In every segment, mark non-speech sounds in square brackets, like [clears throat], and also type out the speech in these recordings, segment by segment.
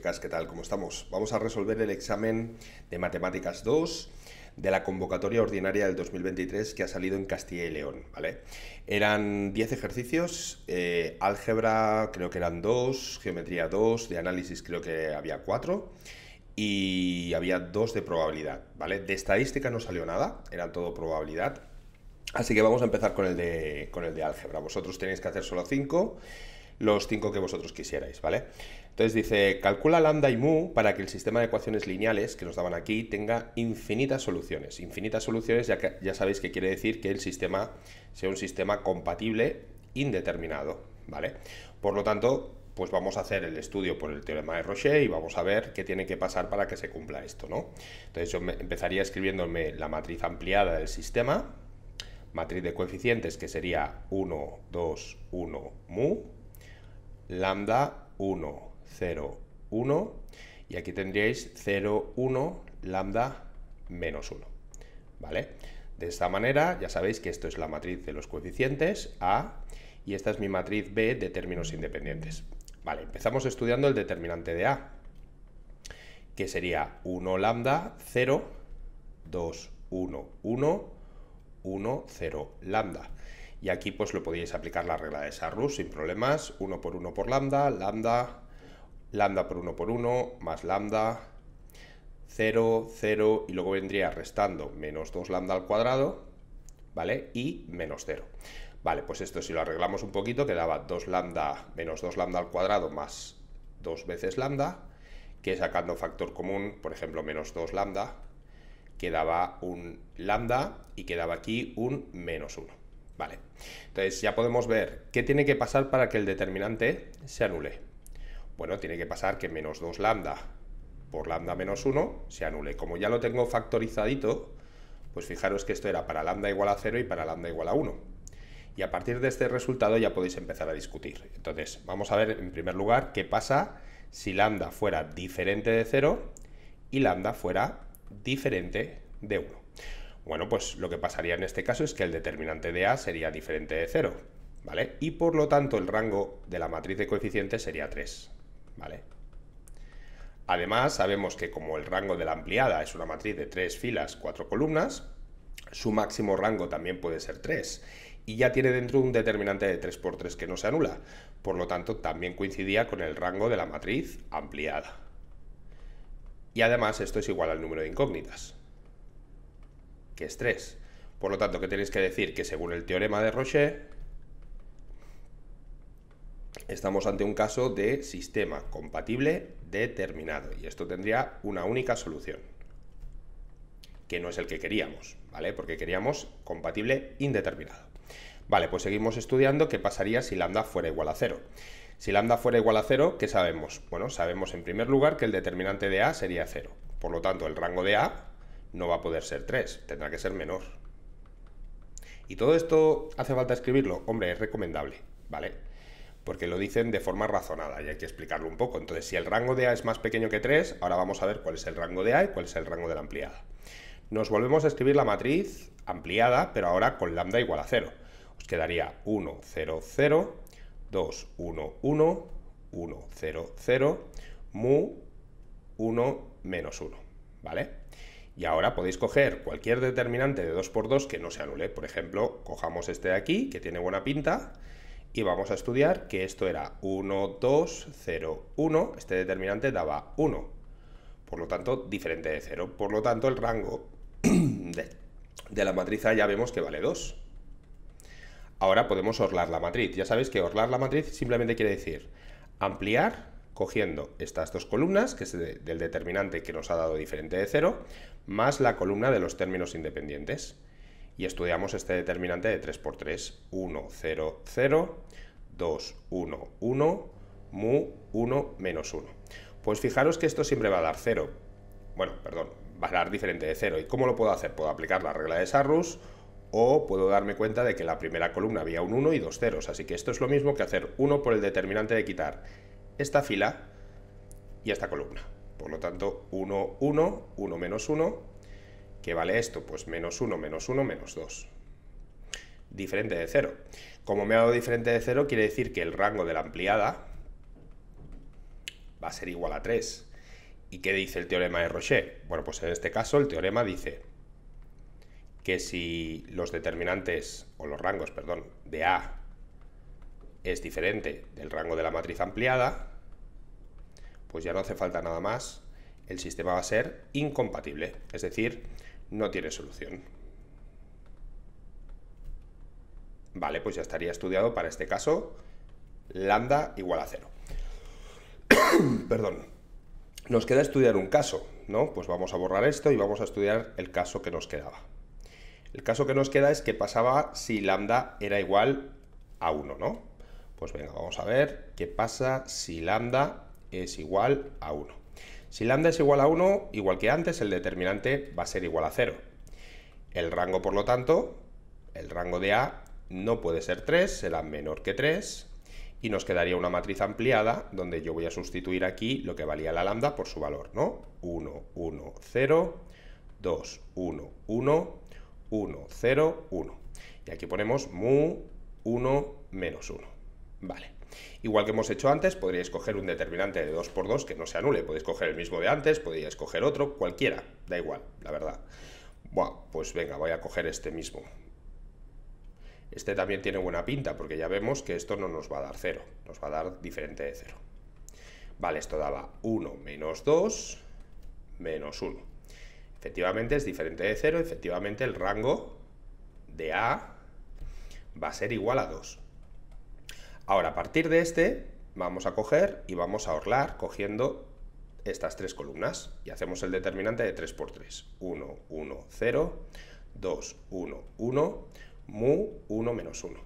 ¿qué tal? ¿Cómo estamos? Vamos a resolver el examen de Matemáticas 2 de la convocatoria ordinaria del 2023 que ha salido en Castilla y León, ¿vale? Eran 10 ejercicios, eh, álgebra creo que eran 2, geometría 2, de análisis creo que había 4 y había 2 de probabilidad, ¿vale? De estadística no salió nada, era todo probabilidad. Así que vamos a empezar con el de, con el de álgebra. Vosotros tenéis que hacer solo 5 los 5 que vosotros quisierais, ¿vale? Entonces dice, calcula lambda y mu para que el sistema de ecuaciones lineales que nos daban aquí tenga infinitas soluciones. Infinitas soluciones ya, ya sabéis que quiere decir que el sistema sea un sistema compatible indeterminado, ¿vale? Por lo tanto, pues vamos a hacer el estudio por el teorema de Rocher y vamos a ver qué tiene que pasar para que se cumpla esto, ¿no? Entonces yo me empezaría escribiéndome la matriz ampliada del sistema, matriz de coeficientes que sería 1, 2, 1, mu, lambda 1, 0, 1 y aquí tendríais 0, 1, lambda menos 1. ¿Vale? De esta manera ya sabéis que esto es la matriz de los coeficientes A y esta es mi matriz B de términos independientes. Vale, empezamos estudiando el determinante de A, que sería 1 lambda 0, 2, 1, 1, 1, 0 lambda. Y aquí pues lo podéis aplicar la regla de Sarrus sin problemas, 1 por 1 por lambda, lambda, lambda por 1 por 1 más lambda 0, 0 y luego vendría restando menos 2 lambda al cuadrado, ¿vale? Y menos 0. Vale, pues esto si lo arreglamos un poquito quedaba 2 lambda menos 2 lambda al cuadrado más 2 veces lambda, que sacando factor común, por ejemplo, menos 2 lambda, quedaba un lambda y quedaba aquí un menos 1. Vale, entonces ya podemos ver qué tiene que pasar para que el determinante se anule. Bueno, tiene que pasar que menos 2 lambda por lambda menos 1 se anule. Como ya lo tengo factorizadito, pues fijaros que esto era para lambda igual a 0 y para lambda igual a 1. Y a partir de este resultado ya podéis empezar a discutir. Entonces, vamos a ver en primer lugar qué pasa si lambda fuera diferente de 0 y lambda fuera diferente de 1. Bueno, pues lo que pasaría en este caso es que el determinante de A sería diferente de 0, ¿vale? Y por lo tanto el rango de la matriz de coeficientes sería 3. ¿vale? Además, sabemos que como el rango de la ampliada es una matriz de tres filas, cuatro columnas, su máximo rango también puede ser 3 y ya tiene dentro un determinante de 3 por 3 que no se anula, por lo tanto también coincidía con el rango de la matriz ampliada. Y además esto es igual al número de incógnitas, que es 3. Por lo tanto, ¿qué tenéis que decir? Que según el teorema de Rocher, estamos ante un caso de sistema compatible determinado y esto tendría una única solución, que no es el que queríamos, ¿vale? Porque queríamos compatible indeterminado. Vale, pues seguimos estudiando qué pasaría si lambda fuera igual a cero. Si lambda fuera igual a cero, ¿qué sabemos? Bueno, sabemos en primer lugar que el determinante de A sería cero. Por lo tanto, el rango de A no va a poder ser 3, tendrá que ser menor. ¿Y todo esto hace falta escribirlo? Hombre, es recomendable, ¿vale? porque lo dicen de forma razonada y hay que explicarlo un poco. Entonces, si el rango de A es más pequeño que 3, ahora vamos a ver cuál es el rango de A y cuál es el rango de la ampliada. Nos volvemos a escribir la matriz ampliada, pero ahora con lambda igual a 0. Os quedaría 1, 0, 0, 2, 1, 1, 1, 0, 0, mu, 1, menos 1, ¿vale? Y ahora podéis coger cualquier determinante de 2 por 2 que no se anule. Por ejemplo, cojamos este de aquí, que tiene buena pinta, y vamos a estudiar que esto era 1, 2, 0, 1, este determinante daba 1, por lo tanto diferente de 0, por lo tanto el rango [clears throat] de, la matriz A ya vemos que vale 2. Ahora podemos orlar la matriz, ya sabéis que orlar la matriz simplemente quiere decir ampliar cogiendo estas dos columnas, que es del determinante que nos ha dado diferente de 0, más la columna de los términos independientes y estudiamos este determinante de 3x3. 1, 0, 0, 2, 1, 1, mu 1 menos 1. Pues fijaros que esto siempre va a dar 0. Bueno, perdón, va a dar diferente de 0. ¿Y cómo lo puedo hacer? Puedo aplicar la regla de Sarrus o puedo darme cuenta de que en la primera columna había un 1 y dos ceros. Así que esto es lo mismo que hacer 1 por el determinante de quitar esta fila y esta columna. Por lo tanto, 1, 1, 1 menos 1, ¿Qué vale esto? Pues menos 1, menos 1, menos 2. Diferente de 0. Como me ha dado diferente de 0, quiere decir que el rango de la ampliada va a ser igual a 3. ¿Y qué dice el teorema de Rocher? Bueno, pues en este caso el teorema dice que si los determinantes, o los rangos, perdón, de A es diferente del rango de la matriz ampliada, pues ya no hace falta nada más, el sistema va a ser incompatible. Es decir, no tiene solución. Vale, pues ya estaría estudiado para este caso lambda igual a cero. [coughs] Perdón. Nos queda estudiar un caso, ¿no? Pues vamos a borrar esto y vamos a estudiar el caso que nos quedaba. El caso que nos queda es qué pasaba si lambda era igual a 1, ¿no? Pues venga, vamos a ver qué pasa si lambda es igual a 1. Si lambda es igual a 1, igual que antes, el determinante va a ser igual a 0. El rango, por lo tanto, el rango de A no puede ser 3, será menor que 3, y nos quedaría una matriz ampliada donde yo voy a sustituir aquí lo que valía la lambda por su valor, ¿no? 1, 1, 0, 2, 1, 1, 1, 0, 1. Y aquí ponemos mu 1 menos 1. Vale. Igual que hemos hecho antes, podríais coger un determinante de 2 por 2 que no se anule. Podéis coger el mismo de antes, podríais coger otro, cualquiera. Da igual, la verdad. Bueno, pues venga, voy a coger este mismo. Este también tiene buena pinta porque ya vemos que esto no nos va a dar 0, nos va a dar diferente de 0. Vale, esto daba 1 menos 2 menos 1. Efectivamente es diferente de 0, efectivamente el rango de A va a ser igual a 2. Ahora, a partir de este, vamos a coger y vamos a orlar cogiendo estas tres columnas y hacemos el determinante de 3 por 3. 1, 1, 0, 2, 1, 1, mu, 1, menos 1.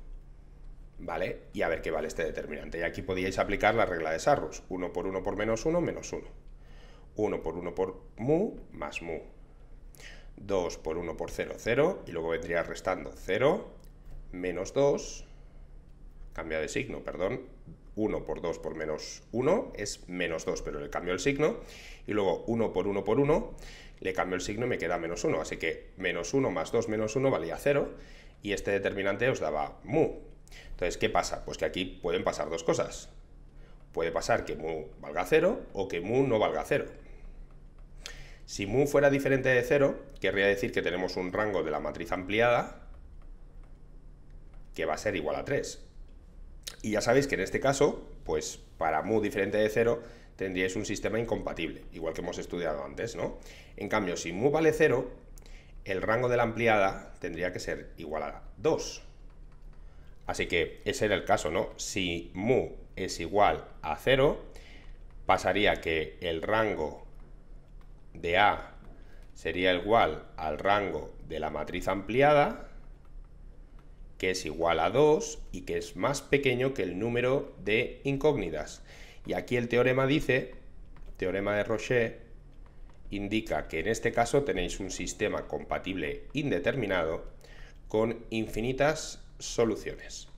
¿Vale? Y a ver qué vale este determinante. Y aquí podíais aplicar la regla de Sarros. 1 por 1 por menos 1, menos 1. 1 por 1 por mu, más mu. 2 por 1 por 0, 0. Y luego vendría restando 0, menos 2, cambia de signo, perdón, 1 por 2 por menos 1 es menos 2, pero le cambio el signo, y luego 1 por 1 por 1 le cambio el signo y me queda menos 1, así que menos 1 más 2 menos 1 valía 0, y este determinante os daba mu. Entonces, ¿qué pasa? Pues que aquí pueden pasar dos cosas. Puede pasar que mu valga 0 o que mu no valga 0. Si mu fuera diferente de 0, querría decir que tenemos un rango de la matriz ampliada que va a ser igual a 3. Y ya sabéis que en este caso, pues para mu diferente de 0, tendríais un sistema incompatible, igual que hemos estudiado antes, ¿no? En cambio, si mu vale 0, el rango de la ampliada tendría que ser igual a 2. Así que ese era el caso, ¿no? Si mu es igual a 0, pasaría que el rango de A sería igual al rango de la matriz ampliada, que es igual a 2 y que es más pequeño que el número de incógnitas. Y aquí el teorema dice, teorema de Rocher, indica que en este caso tenéis un sistema compatible indeterminado con infinitas soluciones.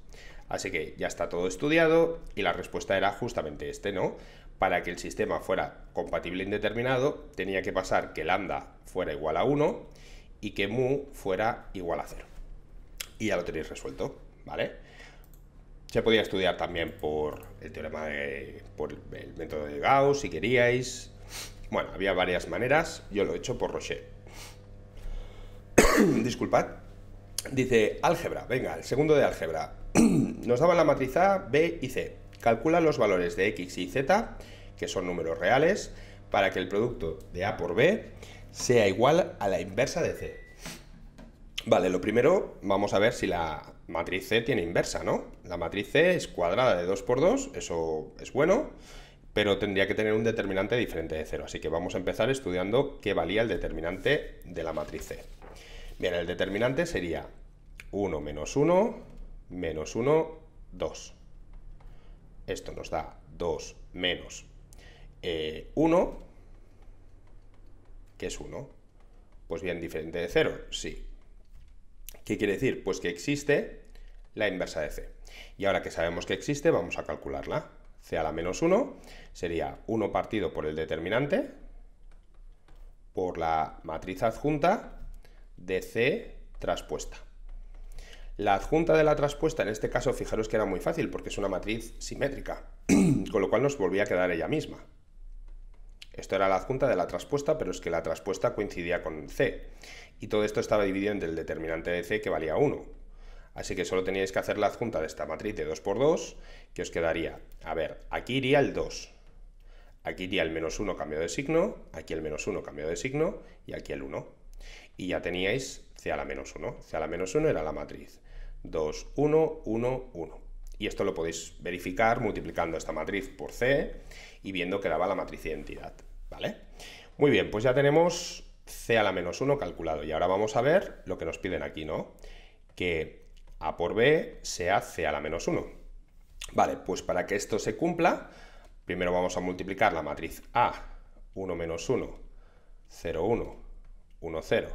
Así que ya está todo estudiado y la respuesta era justamente este, ¿no? Para que el sistema fuera compatible indeterminado, tenía que pasar que lambda fuera igual a 1 y que mu fuera igual a 0 y ya lo tenéis resuelto, ¿vale? Se podía estudiar también por el teorema de, por el método de Gauss, si queríais. Bueno, había varias maneras, yo lo he hecho por Rocher. [coughs] Disculpad. Dice, álgebra, venga, el segundo de álgebra. [coughs] Nos daban la matriz A, B y C. Calcula los valores de X y Z, que son números reales, para que el producto de A por B sea igual a la inversa de C. Vale, lo primero vamos a ver si la matriz C tiene inversa, ¿no? La matriz C es cuadrada de 2 por 2, eso es bueno, pero tendría que tener un determinante diferente de 0, así que vamos a empezar estudiando qué valía el determinante de la matriz C. Bien, el determinante sería 1 menos 1, menos 1, 2. Esto nos da 2 menos 1, eh, que es 1. Pues bien, diferente de 0, sí, ¿Qué quiere decir? Pues que existe la inversa de C. Y ahora que sabemos que existe, vamos a calcularla. C a la menos 1 sería 1 partido por el determinante por la matriz adjunta de C traspuesta. La adjunta de la traspuesta, en este caso, fijaros que era muy fácil porque es una matriz simétrica, [clears throat] con lo cual nos volvía a quedar ella misma. Esto era la adjunta de la traspuesta, pero es que la traspuesta coincidía con C. Y todo esto estaba dividido entre el determinante de C que valía 1. Así que solo teníais que hacer la adjunta de esta matriz de 2 por 2, que os quedaría, a ver, aquí iría el 2, aquí iría el menos 1 cambio de signo, aquí el menos 1 cambio de signo y aquí el 1. Y ya teníais C a la menos 1. C a la menos 1 era la matriz. 2, 1, 1, 1. Y esto lo podéis verificar multiplicando esta matriz por C y viendo que daba la matriz de identidad. ¿Vale? Muy bien, pues ya tenemos C a la menos 1 calculado. Y ahora vamos a ver lo que nos piden aquí, ¿no? Que A por B sea C a la menos 1. Vale, pues para que esto se cumpla, primero vamos a multiplicar la matriz A, 1 menos 1, 0, 1, 1, 0,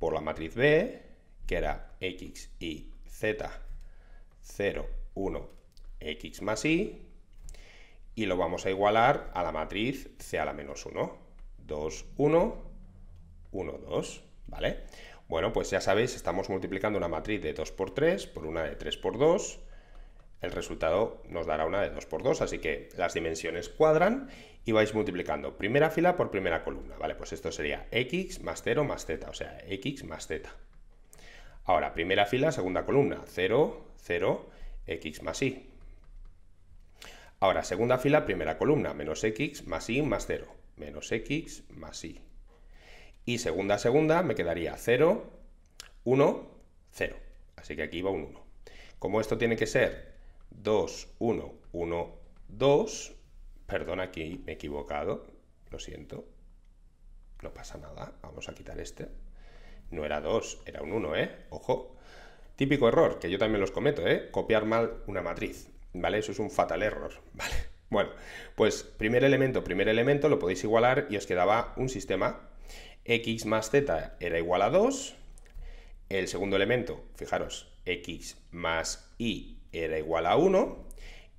por la matriz B, que era X, Y, Z, 0, 1, x más y, y lo vamos a igualar a la matriz c a la menos 1. 2, 1, 1, 2, ¿vale? Bueno, pues ya sabéis, estamos multiplicando una matriz de 2 por 3 por una de 3 por 2. El resultado nos dará una de 2 por 2, así que las dimensiones cuadran y vais multiplicando primera fila por primera columna, ¿vale? Pues esto sería x más 0 más z, o sea, x más z. Ahora, primera fila, segunda columna, 0, 0, x más y. Ahora, segunda fila, primera columna, menos x más y más 0, menos x más y. Y segunda, segunda, me quedaría 0, 1, 0. Así que aquí va un 1. Como esto tiene que ser 2, 1, 1, 2, perdón, aquí me he equivocado, lo siento, no pasa nada, vamos a quitar este. No era 2, era un 1, ¿eh? Ojo. Típico error, que yo también los cometo, ¿eh? Copiar mal una matriz, ¿vale? Eso es un fatal error, [laughs] ¿vale? Bueno, pues primer elemento, primer elemento, lo podéis igualar y os quedaba un sistema. x más z era igual a 2. El segundo elemento, fijaros, x más y era igual a 1.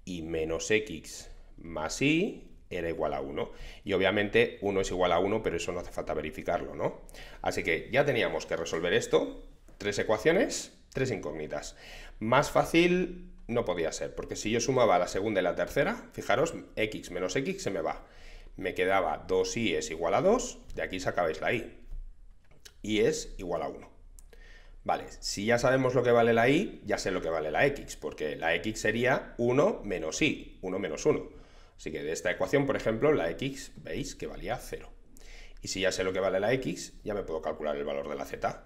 Y menos x más y era igual a 1. Y obviamente 1 es igual a 1, pero eso no hace falta verificarlo, ¿no? Así que ya teníamos que resolver esto. Tres ecuaciones Tres incógnitas. Más fácil no podía ser, porque si yo sumaba la segunda y la tercera, fijaros, x menos x se me va. Me quedaba 2 y es igual a 2, de aquí sacabais la i. y es igual a 1. Vale, si ya sabemos lo que vale la i, ya sé lo que vale la x, porque la x sería 1 menos y, 1 menos 1. Así que de esta ecuación, por ejemplo, la x, veis que valía 0. Y si ya sé lo que vale la x, ya me puedo calcular el valor de la z.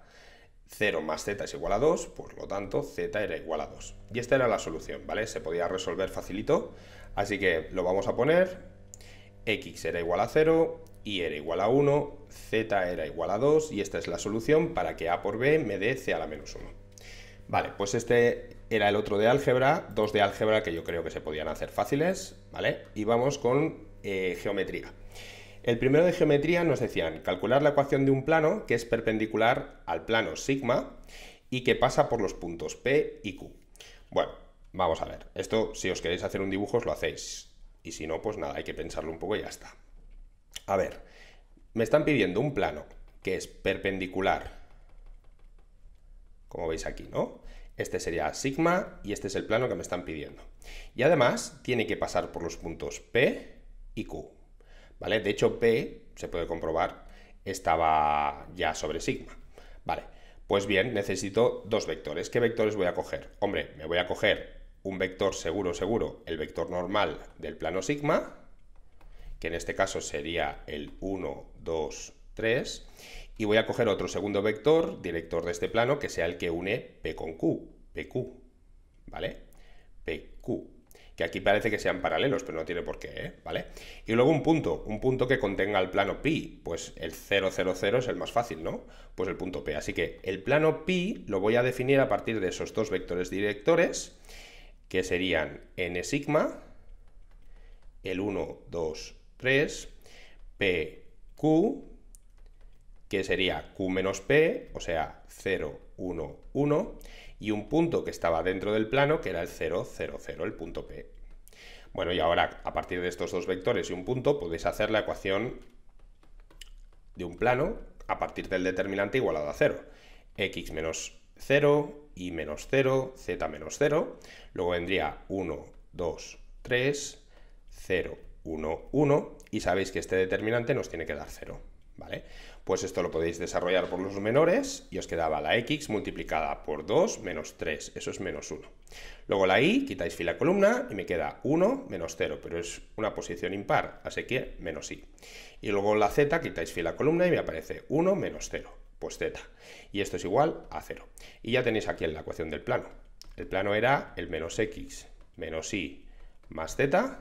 0 más z es igual a 2, por lo tanto z era igual a 2. Y esta era la solución, ¿vale? Se podía resolver facilito, así que lo vamos a poner. x era igual a 0, y era igual a 1, z era igual a 2, y esta es la solución para que a por b me dé c a la menos 1. Vale, pues este era el otro de álgebra, dos de álgebra que yo creo que se podían hacer fáciles, ¿vale? Y vamos con eh, geometría. El primero de geometría nos decían calcular la ecuación de un plano que es perpendicular al plano sigma y que pasa por los puntos P y Q. Bueno, vamos a ver. Esto, si os queréis hacer un dibujo, os lo hacéis. Y si no, pues nada, hay que pensarlo un poco y ya está. A ver, me están pidiendo un plano que es perpendicular, como veis aquí, ¿no? Este sería sigma y este es el plano que me están pidiendo. Y además tiene que pasar por los puntos P y Q. ¿vale? De hecho, P, se puede comprobar, estaba ya sobre sigma, ¿vale? Pues bien, necesito dos vectores. ¿Qué vectores voy a coger? Hombre, me voy a coger un vector seguro, seguro, el vector normal del plano sigma, que en este caso sería el 1, 2, 3, y voy a coger otro segundo vector, director de este plano, que sea el que une P con Q, PQ, ¿vale? PQ que aquí parece que sean paralelos, pero no tiene por qué, ¿eh? ¿vale? Y luego un punto, un punto que contenga el plano pi, pues el 0, 0, 0 es el más fácil, ¿no? Pues el punto P. Así que el plano pi lo voy a definir a partir de esos dos vectores directores, que serían n sigma, el 1, 2, 3, p, q, que sería q menos p, o sea, 0, 1, 1, y un punto que estaba dentro del plano, que era el 0, 0, 0, el punto P. Bueno, y ahora, a partir de estos dos vectores y un punto, podéis hacer la ecuación de un plano a partir del determinante igualado a 0. x menos 0, y menos 0, z menos 0. Luego vendría 1, 2, 3, 0, 1, 1. Y sabéis que este determinante nos tiene que dar 0, ¿vale? Pues esto lo podéis desarrollar por los menores y os quedaba la x multiplicada por 2 menos 3, eso es menos 1. Luego la y, quitáis fila columna y me queda 1 menos 0, pero es una posición impar, así que menos y. Y luego la z, quitáis fila columna y me aparece 1 menos 0, pues z. Y esto es igual a 0. Y ya tenéis aquí en la ecuación del plano. El plano era el menos x menos y más z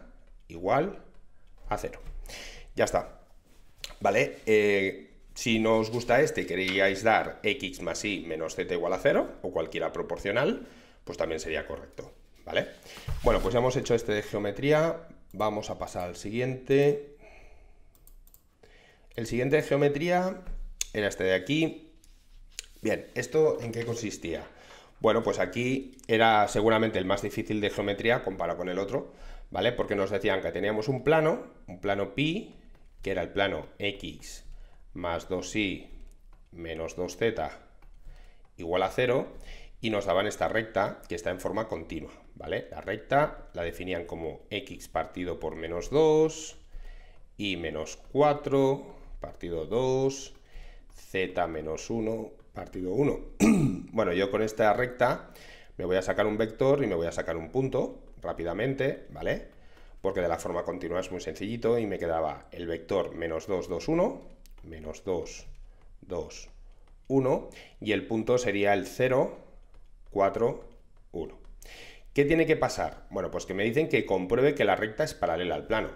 igual a 0. Ya está. ¿Vale? Eh, si no os gusta este queríais dar x más y menos z igual a 0, o cualquiera proporcional, pues también sería correcto, ¿vale? Bueno, pues ya hemos hecho este de geometría, vamos a pasar al siguiente. El siguiente de geometría era este de aquí. Bien, ¿esto en qué consistía? Bueno, pues aquí era seguramente el más difícil de geometría comparado con el otro, ¿vale? Porque nos decían que teníamos un plano, un plano pi, que era el plano x más 2i menos 2z igual a 0 y nos daban esta recta que está en forma continua, ¿vale? La recta la definían como x partido por menos 2, y menos 4 partido 2, z menos 1 partido 1. [clears throat] bueno, yo con esta recta me voy a sacar un vector y me voy a sacar un punto rápidamente, ¿vale? Porque de la forma continua es muy sencillito y me quedaba el vector menos 2, 2, 1 menos 2, 2, 1 y el punto sería el 0, 4, 1. ¿Qué tiene que pasar? Bueno, pues que me dicen que compruebe que la recta es paralela al plano.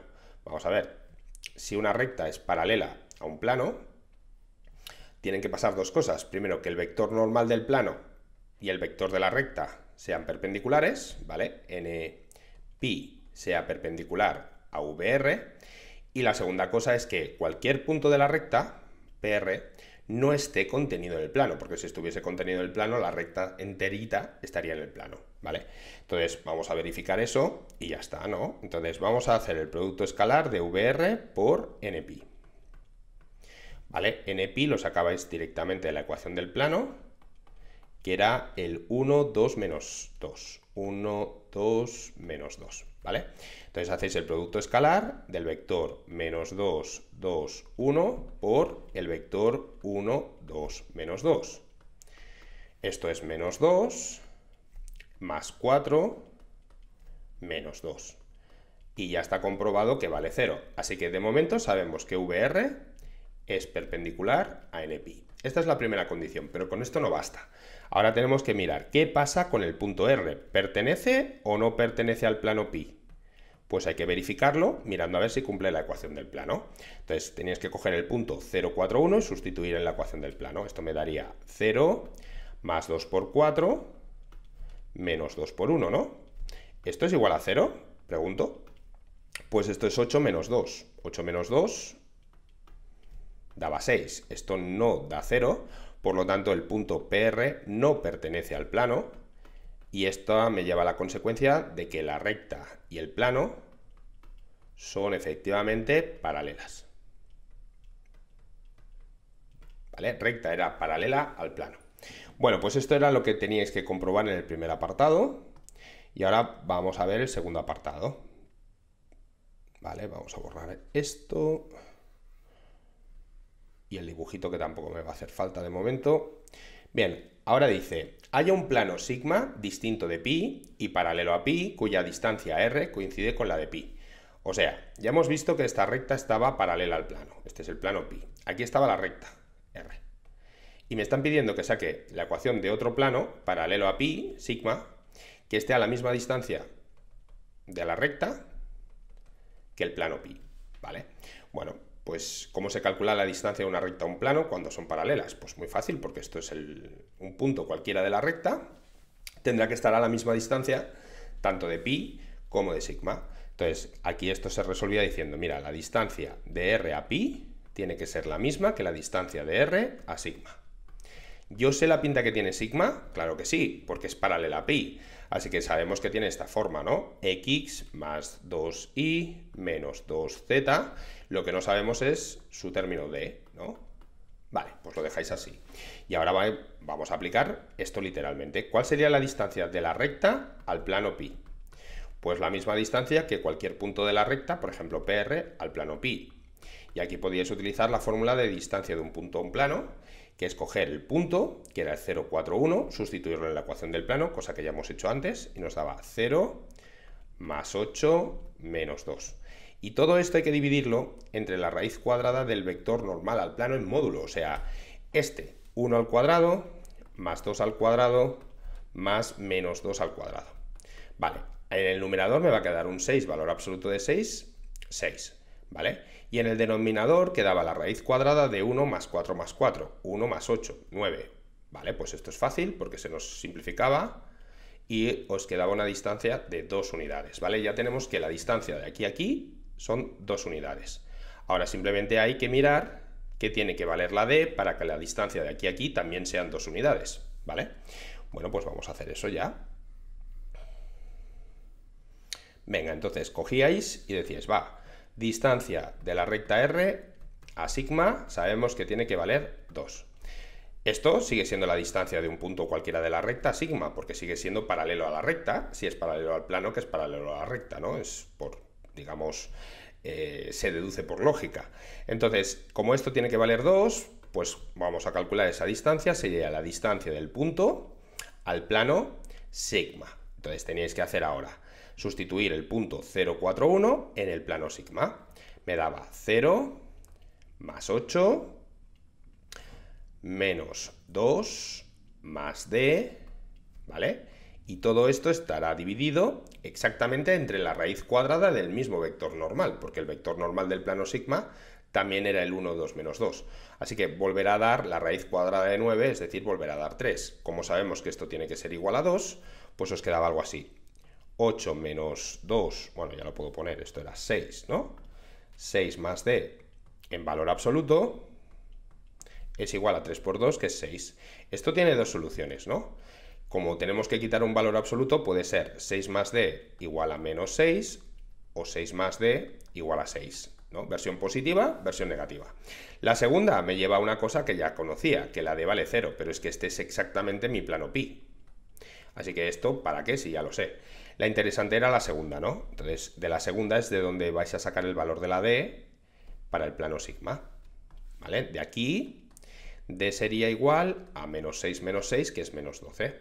Vamos a ver, si una recta es paralela a un plano, tienen que pasar dos cosas. Primero, que el vector normal del plano y el vector de la recta sean perpendiculares, ¿vale? n pi sea perpendicular a VR y la segunda cosa es que cualquier punto de la recta, PR, no esté contenido en el plano, porque si estuviese contenido en el plano, la recta enterita estaría en el plano, ¿vale? Entonces vamos a verificar eso y ya está, ¿no? Entonces vamos a hacer el producto escalar de VR por NP. ¿Vale? NP lo sacabais directamente de la ecuación del plano, que era el 1, 2, menos 2. 1, 2, menos 2. ¿vale? Entonces hacéis el producto escalar del vector menos 2, 2, 1 por el vector 1, 2, menos 2. Esto es menos 2 más 4 menos 2. Y ya está comprobado que vale 0. Así que de momento sabemos que VR es perpendicular a NPI. Esta es la primera condición, pero con esto no basta. Ahora tenemos que mirar qué pasa con el punto R. ¿Pertenece o no pertenece al plano pi? Pues hay que verificarlo mirando a ver si cumple la ecuación del plano. Entonces tenías que coger el punto 041 y sustituir en la ecuación del plano. Esto me daría 0 más 2 por 4 menos 2 por 1, ¿no? ¿Esto es igual a 0? Pregunto. Pues esto es 8 menos 2. 8 menos 2 daba 6. Esto no da 0. Por lo tanto, el punto PR no pertenece al plano y esto me lleva a la consecuencia de que la recta y el plano son efectivamente paralelas. ¿Vale? Recta era paralela al plano. Bueno, pues esto era lo que teníais que comprobar en el primer apartado. Y ahora vamos a ver el segundo apartado. Vale, vamos a borrar esto y el dibujito que tampoco me va a hacer falta de momento. Bien, ahora dice, hay un plano sigma distinto de pi y paralelo a pi cuya distancia r coincide con la de pi. O sea, ya hemos visto que esta recta estaba paralela al plano. Este es el plano pi. Aquí estaba la recta r. Y me están pidiendo que saque la ecuación de otro plano paralelo a pi, sigma, que esté a la misma distancia de la recta que el plano pi. ¿Vale? Bueno, pues, ¿cómo se calcula la distancia de una recta a un plano cuando son paralelas? Pues muy fácil, porque esto es un punto cualquiera de la recta, tendrá que estar a la misma distancia, tanto de pi como de sigma. Entonces, aquí esto se resolvía diciendo, mira, la distancia de r a pi tiene que ser la misma que la distancia de r a sigma. ¿Yo sé la pinta que tiene sigma? Claro que sí, porque es paralela a pi. Así que sabemos que tiene esta forma, ¿no? x más 2y menos 2z. Lo que no sabemos es su término d, ¿no? Vale, pues lo dejáis así. Y ahora vamos a aplicar esto literalmente. ¿Cuál sería la distancia de la recta al plano pi? Pues la misma distancia que cualquier punto de la recta, por ejemplo PR, al plano pi. Y aquí podíais utilizar la fórmula de distancia de un punto a un plano que es coger el punto, que era el 0, 4, 1, sustituirlo en la ecuación del plano, cosa que ya hemos hecho antes, y nos daba 0 más 8 menos 2. Y todo esto hay que dividirlo entre la raíz cuadrada del vector normal al plano en módulo, o sea, este 1 al cuadrado más 2 al cuadrado más menos 2 al cuadrado. Vale, en el numerador me va a quedar un 6, valor absoluto de 6, 6, ¿vale? y en el denominador quedaba la raíz cuadrada de 1 más 4 más 4, 1 más 8, 9. Vale, pues esto es fácil porque se nos simplificaba y os quedaba una distancia de 2 unidades, ¿vale? Ya tenemos que la distancia de aquí a aquí son 2 unidades. Ahora simplemente hay que mirar qué tiene que valer la d para que la distancia de aquí a aquí también sean 2 unidades, ¿vale? Bueno, pues vamos a hacer eso ya. Venga, entonces cogíais y decíais, va, Distancia de la recta R a sigma sabemos que tiene que valer 2. Esto sigue siendo la distancia de un punto cualquiera de la recta sigma, porque sigue siendo paralelo a la recta, si es paralelo al plano, que es paralelo a la recta, ¿no? Es por, digamos, eh, se deduce por lógica. Entonces, como esto tiene que valer 2, pues vamos a calcular esa distancia, sería la distancia del punto al plano sigma. Entonces tenéis que hacer ahora sustituir el punto 1 en el plano sigma. Me daba 0 más 8 menos 2 más d, ¿vale? Y todo esto estará dividido exactamente entre la raíz cuadrada del mismo vector normal, porque el vector normal del plano sigma también era el 1, 2 menos 2. Así que volverá a dar la raíz cuadrada de 9, es decir, volverá a dar 3. Como sabemos que esto tiene que ser igual a 2, pues os quedaba algo así. 8 menos 2, bueno, ya lo puedo poner, esto era 6, ¿no? 6 más D en valor absoluto es igual a 3 por 2, que es 6. Esto tiene dos soluciones, ¿no? Como tenemos que quitar un valor absoluto, puede ser 6 más D igual a menos 6 o 6 más D igual a 6. ¿no? Versión positiva, versión negativa. La segunda me lleva a una cosa que ya conocía, que la D vale 0, pero es que este es exactamente mi plano pi. Así que esto, ¿para qué? Si ya lo sé. La interesante era la segunda, ¿no? Entonces, de la segunda es de donde vais a sacar el valor de la D para el plano sigma. ¿Vale? De aquí, D sería igual a menos 6 menos 6, que es menos 12.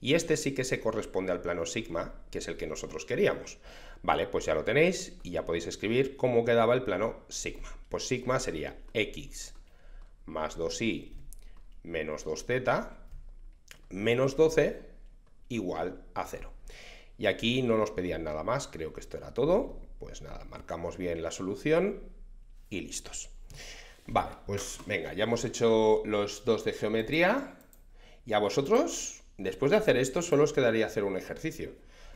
Y este sí que se corresponde al plano sigma, que es el que nosotros queríamos. Vale, pues ya lo tenéis y ya podéis escribir cómo quedaba el plano sigma. Pues sigma sería x más 2y menos 2z menos 12 igual a 0. Y aquí no nos pedían nada más, creo que esto era todo. Pues nada, marcamos bien la solución y listos. Vale, pues venga, ya hemos hecho los dos de geometría. Y a vosotros, después de hacer esto, solo os quedaría hacer un ejercicio.